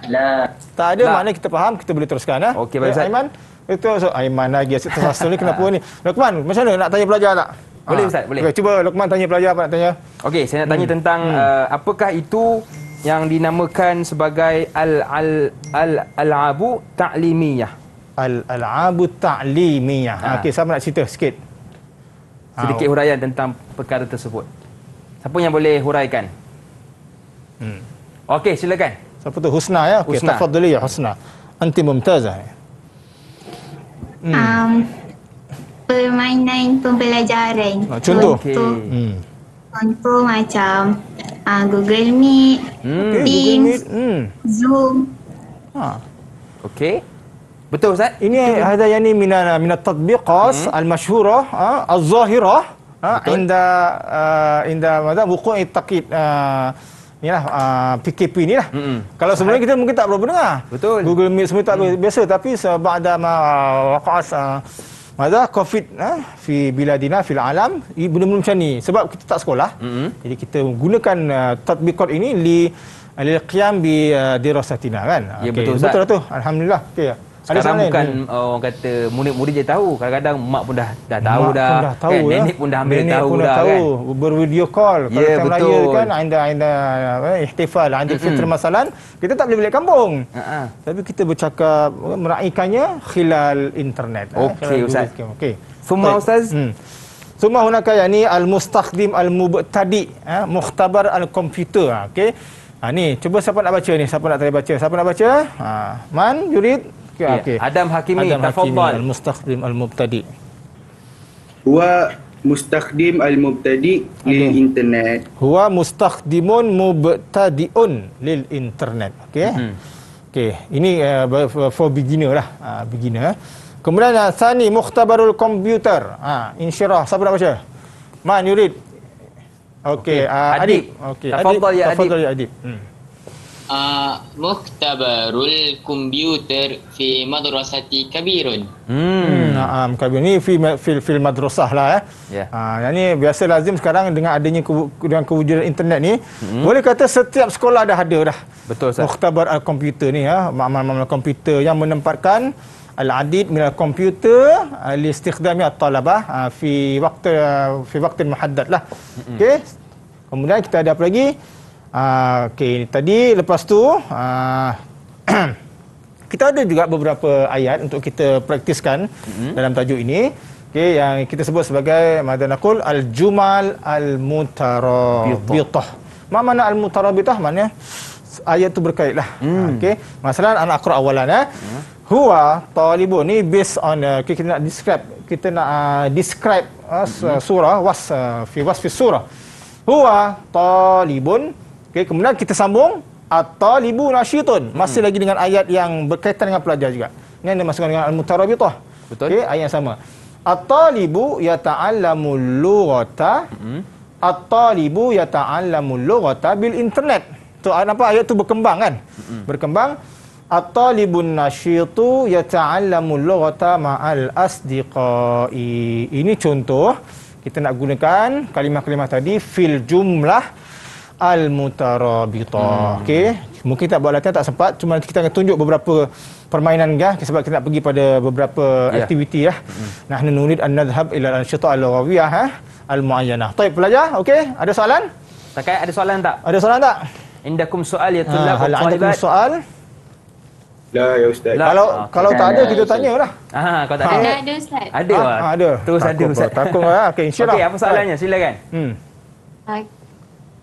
Tak ada La. kita faham kita boleh teruskan ah. Okey, baik ya, itu so, Aiman lagi asyik tersasul ni kenapa ni? Lokman, macam mana nak tanya pelajar tak? Boleh ha. Ustaz, boleh. Okay, cuba Lokman tanya pelajar apa nak tanya. Okey, saya nak tanya hmm. tentang hmm. Uh, apakah itu yang dinamakan sebagai al al al al-abu ta'limiyah. Al al-abu ta'limiyah. Ha. Okey, saya nak cerita sikit. Sedikit ha. huraian tentang perkara tersebut. Siapa yang boleh huraikan? Hmm. Okey, silakan. Siapa tu Husna ya? Okey, tafadhali ya Husna. Anti mumtazah. Ya um, permainan pembelajaran. Ah, contoh. Okay. Contoh, hmm. contoh macam uh, Google Meet, hmm. Teams, Google Meet. Hmm. Zoom. Ha. Okay. Betul Ustaz? Ini ada yang ni minat ah, at-tatbiqat hmm. al-mashhurah al ah, zahirah ha, inda uh, inda madah wuqu'i taqid uh, Ah, ni lah uh, PKP ni lah mm -hmm. kalau sebenarnya kita mungkin tak perlu berdengar betul Google Meet semua tak mm. biasa tapi sebab ada uh, ah, wakas uh, ah, Mada COVID ha, fi bila dina fil alam benda-benda macam ni sebab kita tak sekolah mm -hmm. jadi kita gunakan uh, tatbikot ini li li qiyam bi uh, dirasatina kan ya, okay. betul, betul, betul, lah betul, Alhamdulillah okay, sekarang bukan ya. orang kata murid-murid je tahu kadang-kadang mak pun dah dah tahu mak dah, pun tahu kan? Lah. nenek pun dah ambil nenek tahu pun dah, dah tahu kan? bervideo call kalau yeah, macam raya kan anda anda ihtifal lah, anda mm fitri masalan kita tak boleh balik kampung uh-huh. tapi kita bercakap meraihkannya khilal internet eh, okey eh, ustaz okey semua so, ustaz hmm. Semua hunaka yakni al-mustakhdim al-mubtadi eh, mukhtabar al-komputer ha, okey Ha, ni, cuba siapa nak baca ni? Siapa nak tadi baca? Siapa nak baca? Ha, man, Yurid, Okay, ya. okay. Adam Hakimi, Adam Hakimi Al-Mustakhdim Al-Mubtadi. Huwa mustakhdim al-mubtadi okay. lil internet. Huwa mustakhdimun mubtadiun lil internet. Okey. Mm-hmm. Okey, ini uh, for beginner lah. Uh, beginner. Eh. Kemudian uh, sani mukhtabarul komputer. Ha, uh, insyirah. Siapa nak baca? Man, you read. Okey, okay. uh, ah, Adib. Okey, Adib. Tafadhal ya Adib. Tafadhal ya Adib. Hmm. Muktabarul komputer fi Madrasati Kabirun. Hmm, Nah, hmm. Kabirun ni fi fi fi madrasah lah eh. yeah. Ha, uh, yang ni biasa lazim sekarang dengan adanya ke, dengan kewujudan internet ni, hmm. boleh kata setiap sekolah dah ada dah. Betul Ustaz. Muktabar al komputer ni ya, makmal-makmal komputer yang menempatkan al-adid min al-computer li istikhdami at-talabah uh, ha, fi waqt uh, fi waqtin muhaddad lah. Hmm. Okey. Kemudian kita ada apa lagi? Ah, okay. tadi lepas tu ah, kita ada juga beberapa ayat untuk kita praktiskan hmm dalam tajuk ini. Okay, yang kita sebut sebagai madanakul al-jumal al-mutarabitah. Mak mana al-mutarabitah? Maknanya ayat tu berkait lah. Mm. Ah, okay. Masalah anak akur awalan. Eh. Mm. Huwa talibun ni based on uh, eh, okay, kita nak describe kita nak uh, describe uh, surah was uh, fi was fi surah huwa talibun Okay, kemudian kita sambung At-talibu nasyitun Masih hmm. lagi dengan ayat yang berkaitan dengan pelajar juga Ini yang dimasukkan dengan Al-Mutarabitah Betul okay, Ayat yang sama At-talibu yata'allamu lughata hmm. At-talibu yata'allamu lughata bil internet Tu apa ah, ayat tu berkembang kan hmm. Berkembang At-talibun nasyitu yata'allamu lughata ma'al asdiqai Ini contoh Kita nak gunakan kalimah-kalimah tadi Fil jumlah Al-Mutarabitah. Hmm. Okey. Mungkin tak buat latihan tak sempat. Cuma kita akan tunjuk beberapa permainan gah ya. sebab kita nak pergi pada beberapa yeah. aktiviti ya. Hmm. Nahnu nurid an nadhhab ila al-anshita al-rawiyah ha? al-muayyanah. Baik pelajar, okey. Ada soalan? Tak ada soalan tak? Ada soalan tak? Indakum soal ya tulab. Ha, kalau ada soal La, ya Ustaz. La. Kalau ha, kalau tak ada, kita tanya lah. Ha, kalau tak ada. Ada, ada Ustaz. Ada ha, ha, ada. Terus takut ada Ustaz. Takut lah. Okey, insyaAllah. Okey, apa soalannya? Silakan. Hmm. Okay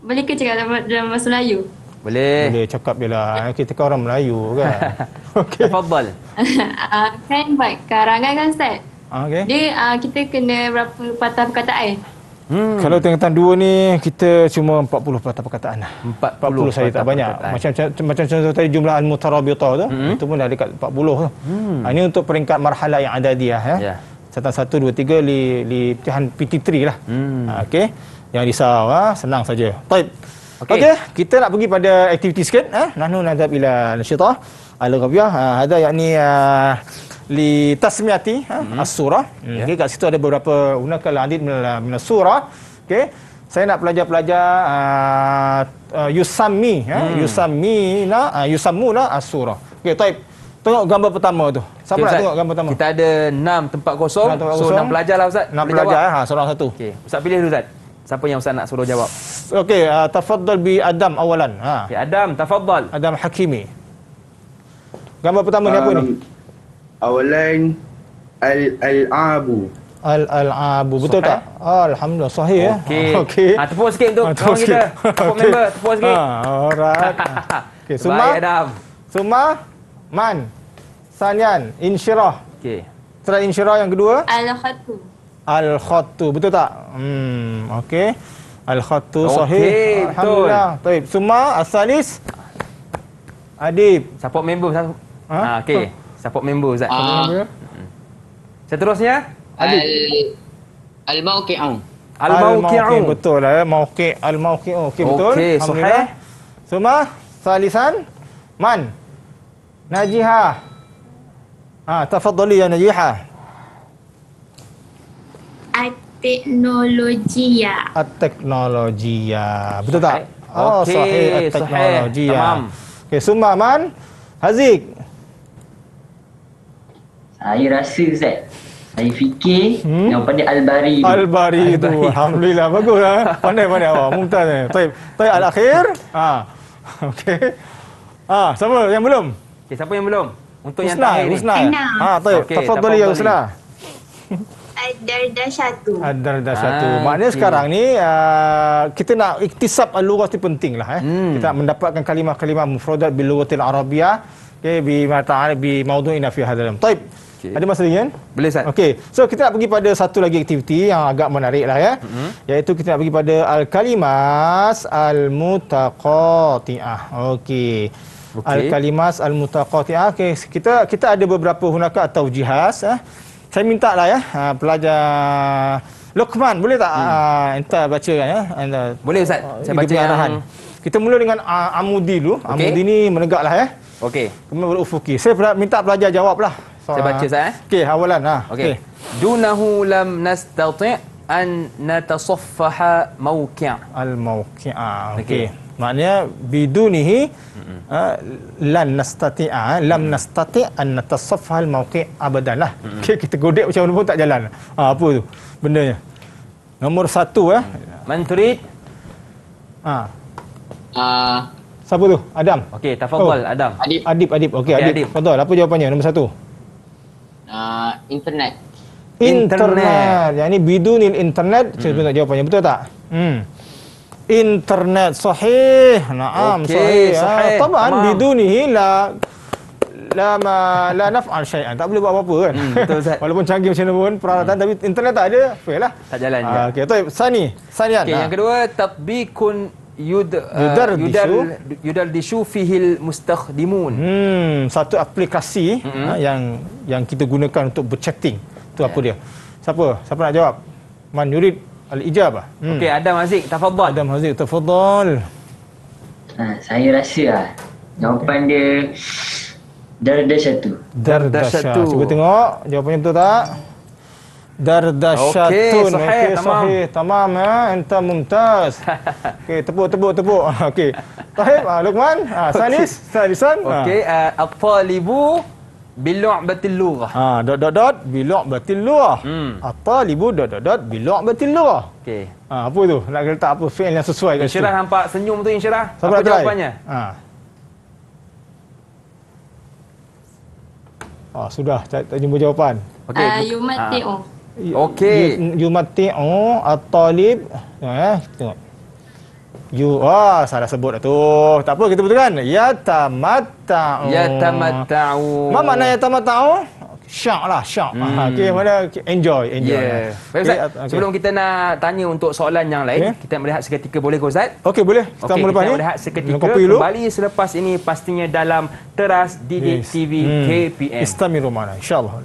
boleh ke cakap dalam, dalam bahasa Melayu? Boleh. Boleh cakap je lah. Eh, kita kan orang Melayu kan. okay. Tafadbal. uh, ah, kan baik karangan kan Ustaz? Ah, okay. Dia uh, kita kena berapa patah perkataan? Hmm. Kalau tengah dua ni kita cuma 40 patah perkataan lah. 40, 40 saya tak banyak. Macam, macam contoh tadi jumlah al-mutarabita tu, hmm. itu pun dah dekat 40 tu. Hmm. ini untuk peringkat marhala yang ada dia eh. ya. satu dua tiga 2 li li pilihan PT3 lah. Hmm. Okey. Jangan risau ha? Senang saja Baik Okey, okay, kita nak pergi pada aktiviti sikit eh. Nahnu nadhab ila nasyitah al-ghabiyah. Ha? Ada yakni uh, li tasmiyati mm-hmm. as-surah. Yeah. Mhm. Okey, kat situ ada beberapa gunakan adid min surah Okey. Saya nak pelajar-pelajar Yusami, Yusami yusammi ya, hmm. yusammi na uh, taip. Tengok gambar pertama tu. Siapa nak tengok gambar pertama? Kita ada 6 tempat kosong. So 6 pelajar lah Ustaz. 6 pelajar, pelajar seorang satu. Okey, Ustaz pilih dulu Ustaz. Siapa yang Ustaz nak suruh jawab? Okey, uh, ah, tafadhal bi Adam awalan. Ha. Bi Adam, tafadhal. Adam Hakimi. Gambar pertama um, ni apa ni? Um, awalan al Al Abu. al Al Abu Betul sahih? tak? Alhamdulillah, sahih ya. Okey. Eh? Okay. Ha, ah, tepuk sikit tu. Ha, Kawan Kita. Tepuk okay. tepuk sikit. Ha, alright. Okey, Suma. Adam. Suma. Man. Sanyan. Insyirah. Okey. Setelah insyirah yang kedua. Al-Khatu. Al-Khattu. Betul tak? Hmm, okey. Al-Khattu okay, sahih. Alhamdulillah. Taib. Suma Asalis Adib. Support member. Ha? Ah, okey. Support member Ustaz. Ah. Hmm. Seterusnya Adib. Al-Mauqi'u. Al-Mauqi'u. Betul lah. Eh? Ya. Mauqi' Al-Mauqi'u. Okey betul. Alhamdulillah. Suma Salisan Man Najihah. Ah, tafadhali ya Najihah teknologia. At teknologia. Betul tak? Okay. Oh, sahih eh, at teknologia. Tamam. Okey, Sumba Aman. Haziq. Saya rasa Ustaz. Saya fikir hmm? yang pandai Al-Bari tu. Al-Bari tu. Alhamdulillah. Bagus lah. Eh. Pandai-pandai awak. Muntah eh. ni. Taib. Taib Al-Akhir. Ha. Okey. Ha. Siapa yang belum? Okey, siapa yang belum? Untuk Usna, yang tak ini. Usna. Ha, Taib. Okay, Tafadoli ya Usna. Usna. Eh, Ad dah satu. Ad ah, dah satu. Ah, Maknanya okay. sekarang ni uh, kita nak ikhtisab al-lughah penting lah, eh. Hmm. Kita nak mendapatkan kalimah-kalimah mufradat bil lughatil Arabia, Okey bi ma'ta'ala bi mawdu'ina fi hadalam. Taib. Okay. Ada masa lagi kan? Boleh saya? Okay, So kita nak pergi pada satu lagi aktiviti yang agak menarik lah ya. Mm-hmm. Iaitu kita nak pergi pada al-kalimas al-mutaqati'ah. Okey. Okay. Al-kalimas al-mutaqati'ah. Okay. Kita kita ada beberapa hunaka atau jihas eh saya minta lah ya ha, pelajar Lokman boleh tak hmm. uh, entah baca kan ya entah, boleh ustaz uh, saya baca arahan kita mula dengan uh, amudi dulu okay. amudi ni menegak lah ya okey kemudian Ufuki. saya minta pelajar jawab lah so, saya baca ustaz eh okey awalan lah okey okay. dunahu lam nastati an natasaffaha mawqi' al mawqi' okey maknanya bidunihi mm-hmm. nastati lan ah, nastati'a lam nastati' an natasaffa al mawqi' abadan lah. okay, kita godek macam mana pun tak jalan uh, apa tu benda bendanya Nomor satu eh mm. man turid ha uh. uh. siapa tu adam okey tafadhol oh. adam adib adib, adib. okey okay, adib. adib apa jawapannya nombor satu uh, internet internet, internet. yang ni bidunil internet mm. saya nak jawapannya betul tak hmm internet sahih naam okay, sahih, ya. sahih. taban di dunia la la ma la naf'al syai'an tak boleh buat apa-apa kan hmm, betul ustaz walaupun canggih macam mana pun peralatan hmm. tapi internet tak ada fail lah tak jalan ha, okey betul sani sani okay, ha. yang kedua tabikun yud uh, eh, yudar yudar disu. yudar disu fihil mustakhdimun hmm satu aplikasi hmm. Ha, yang yang kita gunakan untuk berchatting tu yeah. apa ya. dia siapa siapa nak jawab man yurid Al-Ijabah. Hmm. Okey, Adam Haziq, tafadhal. Adam Haziq, tafadhal. Ha, saya rasa lah. Jawapan okay. dia... Dardashatu. Dardashatu. Cuba tengok. Jawapannya betul tak? Dardashatun. Okey, sahih, okay, tamam. Sahih, tamam. Ha? Entah mumtaz. Okey, tepuk, tepuk, tepuk. Okey. Tahib, ha, Luqman. Ha, Sanis. Sanisan. Okey, ha. uh, eh, Apalibu. Apalibu bilok batil lughah. Ha, dot dot dot bilok batil lughah. Hmm. Atau libu dot dot dot bilok batil lughah. Okey. Ha, apa tu? Nak kena letak apa fail yang sesuai kat insyarah nampak senyum tu insyarah. Apa try? jawapannya? Ha. ha, sudah tak, tak jumpa jawapan. Okey. Ah, uh, Yumati'u. Ha. Ah. Okey. Yumati'u atau lib. Ya, eh, tengok. You wah salah sebut tu. Tak apa kita betul kan? Ya tamatta'u. Ya tamatta'u. Apa Mana ya tamatta'u? Syak lah, syak. Hmm. Okay, mana enjoy, enjoy. Yeah. Lah. Ustaz, okay. sebelum kita nak tanya untuk soalan yang lain, okay. kita melihat seketika boleh ke Ustaz? Okey, boleh. Kita okay, kita melihat seketika. Kembali dulu. selepas ini pastinya dalam teras DDTV yes. Hmm. KPM. Istamiru mana, insyaAllah.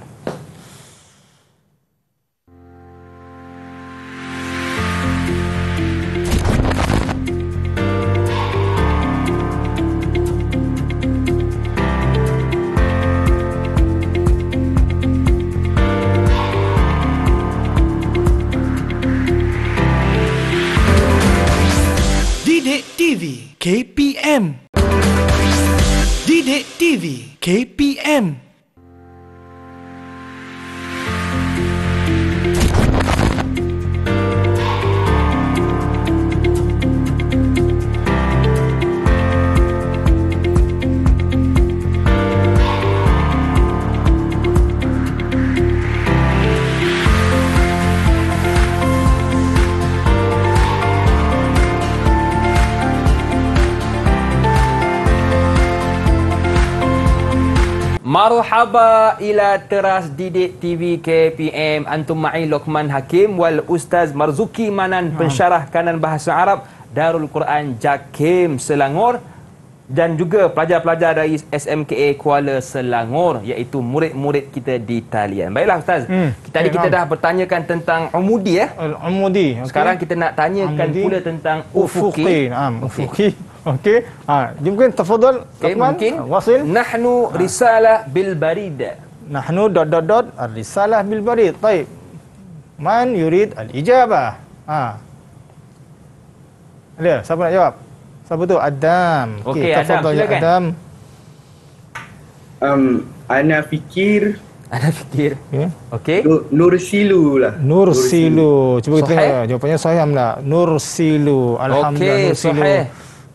ila teras didik TV KPM antum ma'i Lokman Hakim wal ustaz Marzuki Manan hmm. pensyarah kanan bahasa Arab Darul Quran Jakim Selangor dan juga pelajar-pelajar dari SMKA Kuala Selangor iaitu murid-murid kita di talian. Baiklah ustaz. Hmm. Tadi okay, eh, kita dah bertanyakan tentang umudi ya. Eh? Al-umudi. Okay. Sekarang kita nak tanyakan umudi. pula tentang Ufuki. Ufuki. Okey. Ha, ah, mungkin tafadhal. Okay, mungkin. Wasil. Nahnu ah. risalah bil barida nahnu dot dot dot ar-risalah bil barid. Baik. Man yurid al-ijabah. Ha. Ada siapa nak jawab? Siapa tu? Adam. Okey, okay, Adam. Silakan. Adam. Um, ana fikir ana fikir. Yeah. Okey. Nur Silu lah. Nur Silu. Cuba kita tengok. Jawapannya Sahih Amla. Nur Silu. Alhamdulillah Nur Silu. Sahih.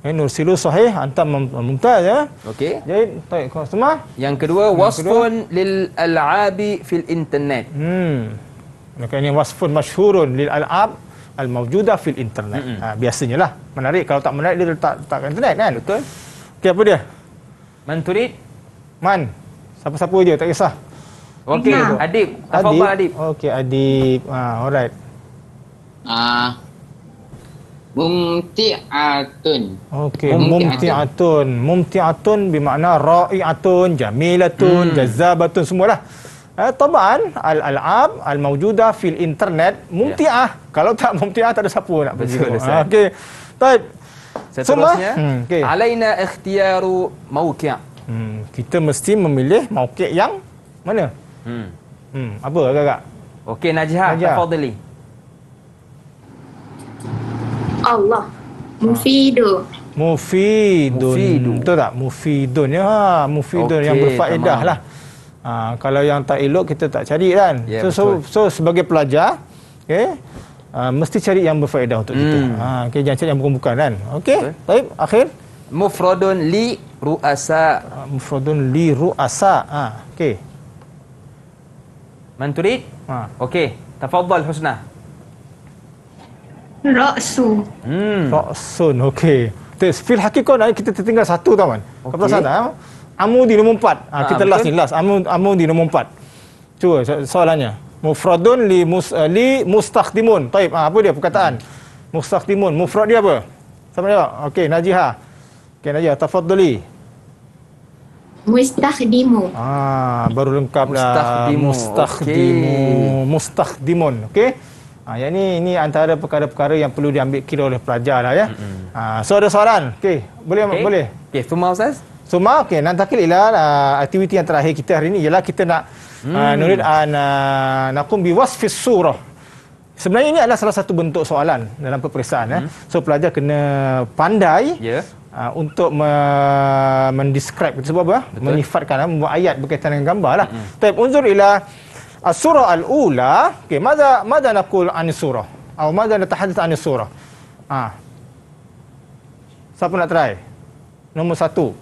Ini eh, nursilu sahih antam mumtaz ya okey jadi baik kau sama yang kedua wasfun lil al'abi fil internet hmm maka ini wasfun masyhurun lil al'ab al mawjuda fil internet mm ha, biasanya lah menarik kalau tak menarik dia letak letak kat internet kan betul okey apa dia man turid man siapa-siapa dia? tak kisah okey adib apa adib okey adib ha alright ah Mumti'atun. Okey, mumti'atun. Mumti'atun bermakna ra'i'atun, jamilatun, hmm. jazabatun semualah. Eh, tabaan al-al'ab al mawjudah, fil internet mumti'ah. Ya. Kalau tak mumti'ah tak ada siapa nak pergi. Okey. Baik. Seterusnya, hmm. okay. alaina ikhtiyaru mawki'. Hmm, kita mesti memilih mawki' yang mana? Hmm. Hmm, apa agak-agak? Okey, Najihah, Najihah. tafadhali. Allah Mufidu ah. Mufidu Betul tak? Mufidun ya ha, Mufidun okay, yang berfaedah lah ha, Kalau yang tak elok kita tak cari kan yeah, so, so, so sebagai pelajar Okay Uh, ah, mesti cari yang berfaedah untuk hmm. kita. Ha, okay, jangan cari yang bukan-bukan kan. Okey, okay. baik. Akhir. Mufrodun li ru'asa. Uh, mufrodun li ru'asa. Ha, okey. Manturid? Ha. Okey. Tafadhal Husna. Roksu. Hmm. Roksun, okey. Terus, fil hakikun, eh, kita tertinggal satu tau, Man. Okay. Kau perasan Eh? Amu di nombor empat. Ha, ha, kita last ni, last. Amu, amu di nombor empat. Cuba, so- soalannya. Mufradun li, mus, eh, li mustakhdimun. Taib, ha, apa dia perkataan? Hmm. Mustakhdimun. Mufrad dia apa? Sama jawab. Okey, Najiha. Okey, Najiha. Tafadduli. Mustakhdimu. Ah, baru lengkaplah. dah. Mustakhdimu. Okey. Okey. Okay. Ha, yang ini ini antara perkara-perkara yang perlu diambil kira oleh pelajar lah ya. Ha, so ada soalan? Okey, boleh okay. boleh. Okey, semua Ustaz. Semua okey, nak takilah uh, aktiviti yang terakhir kita hari ini ialah kita nak uh, hmm. uh, nurid an uh, naqum bi wasfi surah. Sebenarnya ini adalah salah satu bentuk soalan dalam peperiksaan ya. hmm. eh. So pelajar kena pandai yeah. uh, untuk me- mendescribe sebab apa? Menyifatkan uh, membuat ayat berkaitan dengan gambar lah. Hmm. Tapi unzur ialah As-surah al-ula, okay, mada mada nakul an surah? Atau mada natahadith an surah? Ha. Siapa nak try? Nombor satu.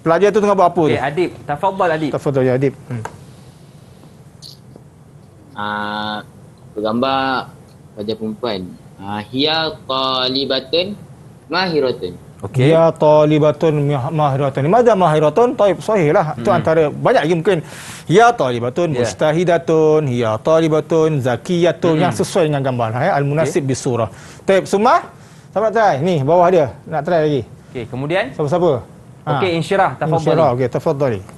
Pelajar tu tengah buat apa okay, tu? Eh, Adib. Tafadhal Adib. Tafadhal ya, Adib. Hmm. Uh, bergambar pelajar perempuan. Uh, hiya talibatun mahiratun. Okay. Ya talibatun mahiratun. Mada mahiratun? Taib sahih lah. Itu hmm. antara banyak lagi mungkin. Ya talibatun yeah. mustahidatun. Ya talibatun zakiyatun. Hmm. Yang sesuai dengan gambar. Ya. Al-Munasib okay. di Taib semua. Siapa nak try? Ni bawah dia. Nak try lagi. Okay, kemudian? Siapa-siapa? Okey, ha. insyirah. Tafadhali. Insyirah. Okey, tafadhali. Okay,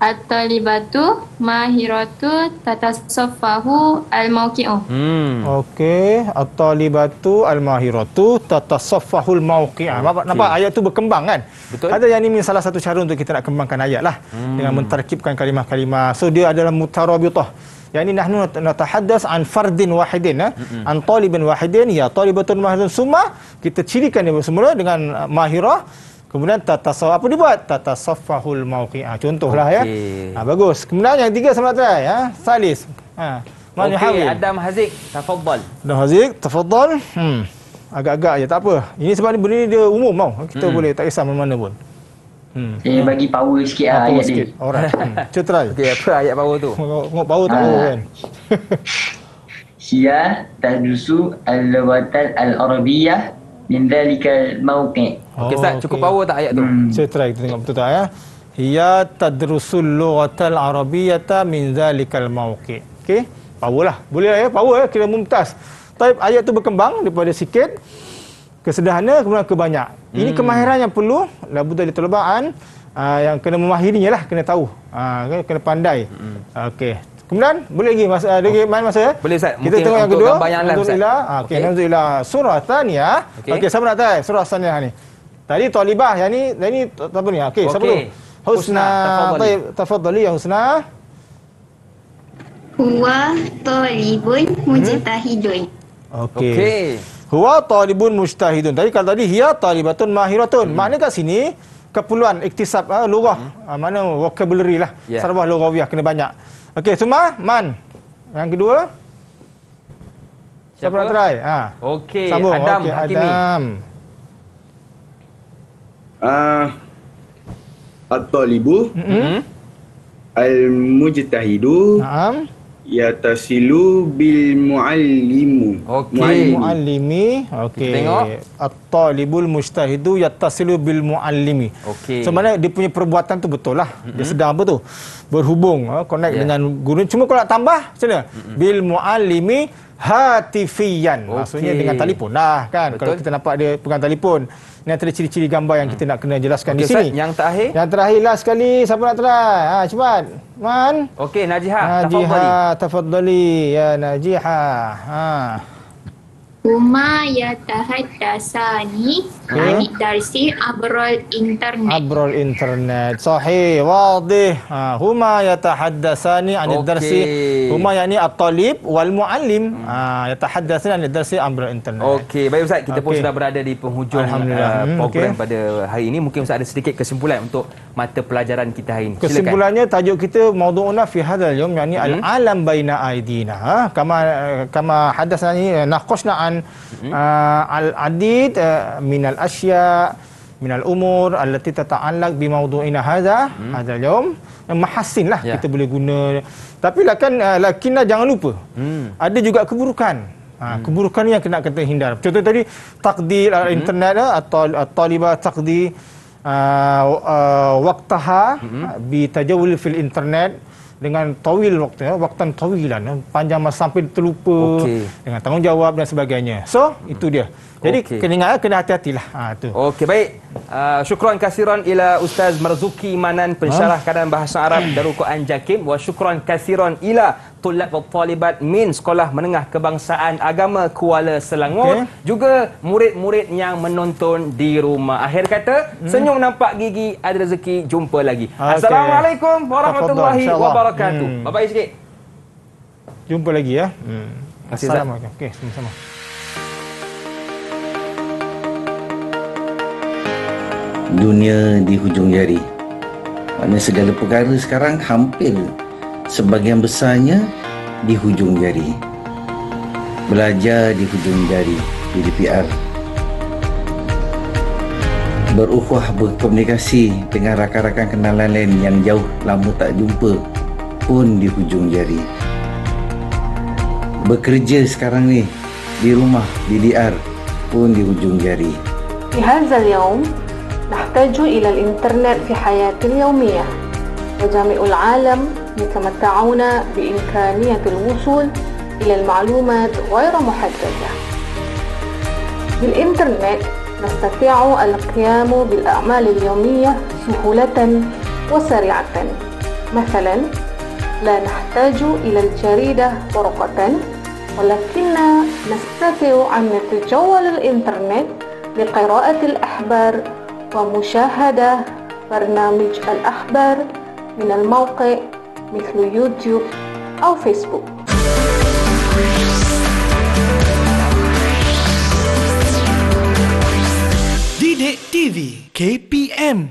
At-talibatu mahiratu tatasaffahu al-mauqi'u. Hmm. Okey, at-talibatu al-mahiratu tatasaffahu al-mauqi'u. Okay. Nampak, nampak ayat tu berkembang kan? Betul. Ada yang ini salah satu cara untuk kita nak kembangkan ayat lah. Hmm. Dengan mentarkibkan kalimah-kalimah. So, dia adalah mutarabitah. Yang ini nahnu natahaddas an fardin wahidin. Eh? Hmm. An talibin wahidin. Ya talibatun mahiratu summa. Kita cirikan dia semula dengan mahirah. Kemudian tata saw apa dibuat? Tata saffahul mauqi'a. Contohlah okay. ya. Ha, bagus. Kemudian yang tiga sama try ya. Salis. Ha. Mana okay, hawi? Adam Haziq, tafadhal. Adam Haziq, tafadhal. Hmm. Agak-agak je tak apa. Ini sebab ni benda ni dia umum mau. Kita hmm. boleh tak kisah mana-mana pun. Hmm. Ini hmm. bagi power sikit ha, ayat sikit. ni. Orang. Hmm. Cuba try. Okey, apa ayat power tu? Ngok power tak ah. power kan. Hiya tadusu al-lawatan al-arabiyah min dhalikal mauqi' okey ustaz okay. cukup oh, power tak ayat tu hmm. saya try kita tengok betul tak ya ya tadrusul lughatal arabiyata min dhalikal mauqi' okey power lah boleh lah, ya power ya kira mumtaz Taib ayat tu berkembang daripada sikit sederhana kemudian ke banyak ini hmm. kemahiran yang perlu labu dari telebaan uh, ah, yang kena memahirinya lah kena tahu uh, kena pandai hmm. okey Kemudian boleh lagi masa ada lagi oh. main masa ya? Boleh Ustaz. Kita tengok yang kedua. Alhamdulillah. Ah, okey, alhamdulillah. Surah Thaniyah. Okey, okay, siapa nak tahu surah Thaniyah ni? Tadi talibah yang ni, yang ni apa ni? Ah, okey, okay. siapa dulu? Husna, tafadhali. tafadhali ya Husna. Huwa talibun hmm? mujtahidun. Okey. Huwa talibun mujtahidun. Tadi kalau tadi hiya talibatun mahiratun. Hmm. Maknanya kat sini kepuluhan iktisab uh, lurah. Hmm. mana vocabulary lah. Yeah. Sarbah lurawiyah kena banyak. Okey, semua Man. Yang kedua. Siapa nak try? Ha. Okey, Adam, okay, Adam. Hakimi. Adam. Ah. Uh, At-Talibu. Mm -hmm. Al-Mujtahidu. Naam. Uh -huh yatasilu bil muallimu okey muallimi okey at-talibul mustahidu yatasilu bil muallimi okey so mana dia punya perbuatan tu betul lah mm-hmm. dia sedang apa tu berhubung eh, connect yeah. dengan guru cuma kalau nak tambah macam mana mm-hmm. bil muallimi hatifian okay. maksudnya dengan telefon lah kan Betul. kalau kita nampak dia pegang telefon ini antara ciri-ciri gambar yang hmm. kita nak kena jelaskan okay, di sini. Ustaz, yang terakhir? Yang terakhir lah sekali. Siapa nak try? Ha, cepat. Man. Okey, Najihah. Najihah. Tafadzali. Ya, Najihah. Ah. Ha. Umayya tahaddasani anik darsi abrol internet. Abrol internet. Sahih. Wadih. Ha, huma yatahaddasani ani anik darsi. Huma ya ni talib wal muallim. Hmm. Ha, yatahaddasani anik darsi abrol internet. Okey, baik Ustaz, kita pun sudah berada di penghujung uh, hmm, program pada hari ini. Mungkin Ustaz ada sedikit kesimpulan untuk mata pelajaran kita hari ini. Kesimpulannya tajuk kita maudhu'una fi hadzal yawm yakni hmm. al-alam baina aidina. Ha, kama kama hadasani eh, naqashna Quran uh, al-adid uh, min al-asya min al-umur allati tata'allaq bi mawdu'ina hadha hmm. hadha al-yawm mahasin lah yeah. kita boleh guna tapi lakan uh, lakinah jangan lupa hmm. ada juga keburukan Ha, hmm. keburukan yang kena kita hindar. Contoh tadi takdir hmm. internet uh, atau uh, taliba takdir uh, uh, waktaha hmm. bi fil internet hmm dengan towil waktu eh, waktu tawilan eh, panjang masa sampai terlupa okay. dengan tanggungjawab dan sebagainya so itu dia jadi okay. kena ingat kena hati-hatilah. Ha ah, tu. Okey baik. Uh, syukran kasiran ila Ustaz Marzuki Manan pensyarah huh? Ah. kanan bahasa Arab Darukuan Jakim wa syukran kasiran ila tulab talibat min sekolah menengah kebangsaan agama Kuala Selangor okay. juga murid-murid yang menonton di rumah. Akhir kata, hmm. senyum nampak gigi ada rezeki jumpa lagi. Okay. Assalamualaikum warahmatullahi wabarakatuh. Hmm. Bye bye sikit. Jumpa lagi ya. Hmm. Assalamualaikum. Okey, sama-sama. dunia di hujung jari Maksudnya segala perkara sekarang hampir sebagian besarnya di hujung jari Belajar di hujung jari PDPR Berukhwah berkomunikasi dengan rakan-rakan kenalan lain yang jauh lama tak jumpa pun di hujung jari Bekerja sekarang ni di rumah DDR pun di hujung jari. Di hari ini, نحتاج إلى الإنترنت في حياتنا اليومية وجميع العالم يتمتعون بإمكانية الوصول إلى المعلومات غير محددة بالإنترنت نستطيع القيام بالأعمال اليومية سهولة وسريعة مثلا لا نحتاج إلى الجريدة ورقة ولكننا نستطيع أن نتجول الإنترنت لقراءة الأخبار ومشاهدة برنامج الأخبار من الموقع مثل يوتيوب أو فيسبوك دي دي تي في كي بي ام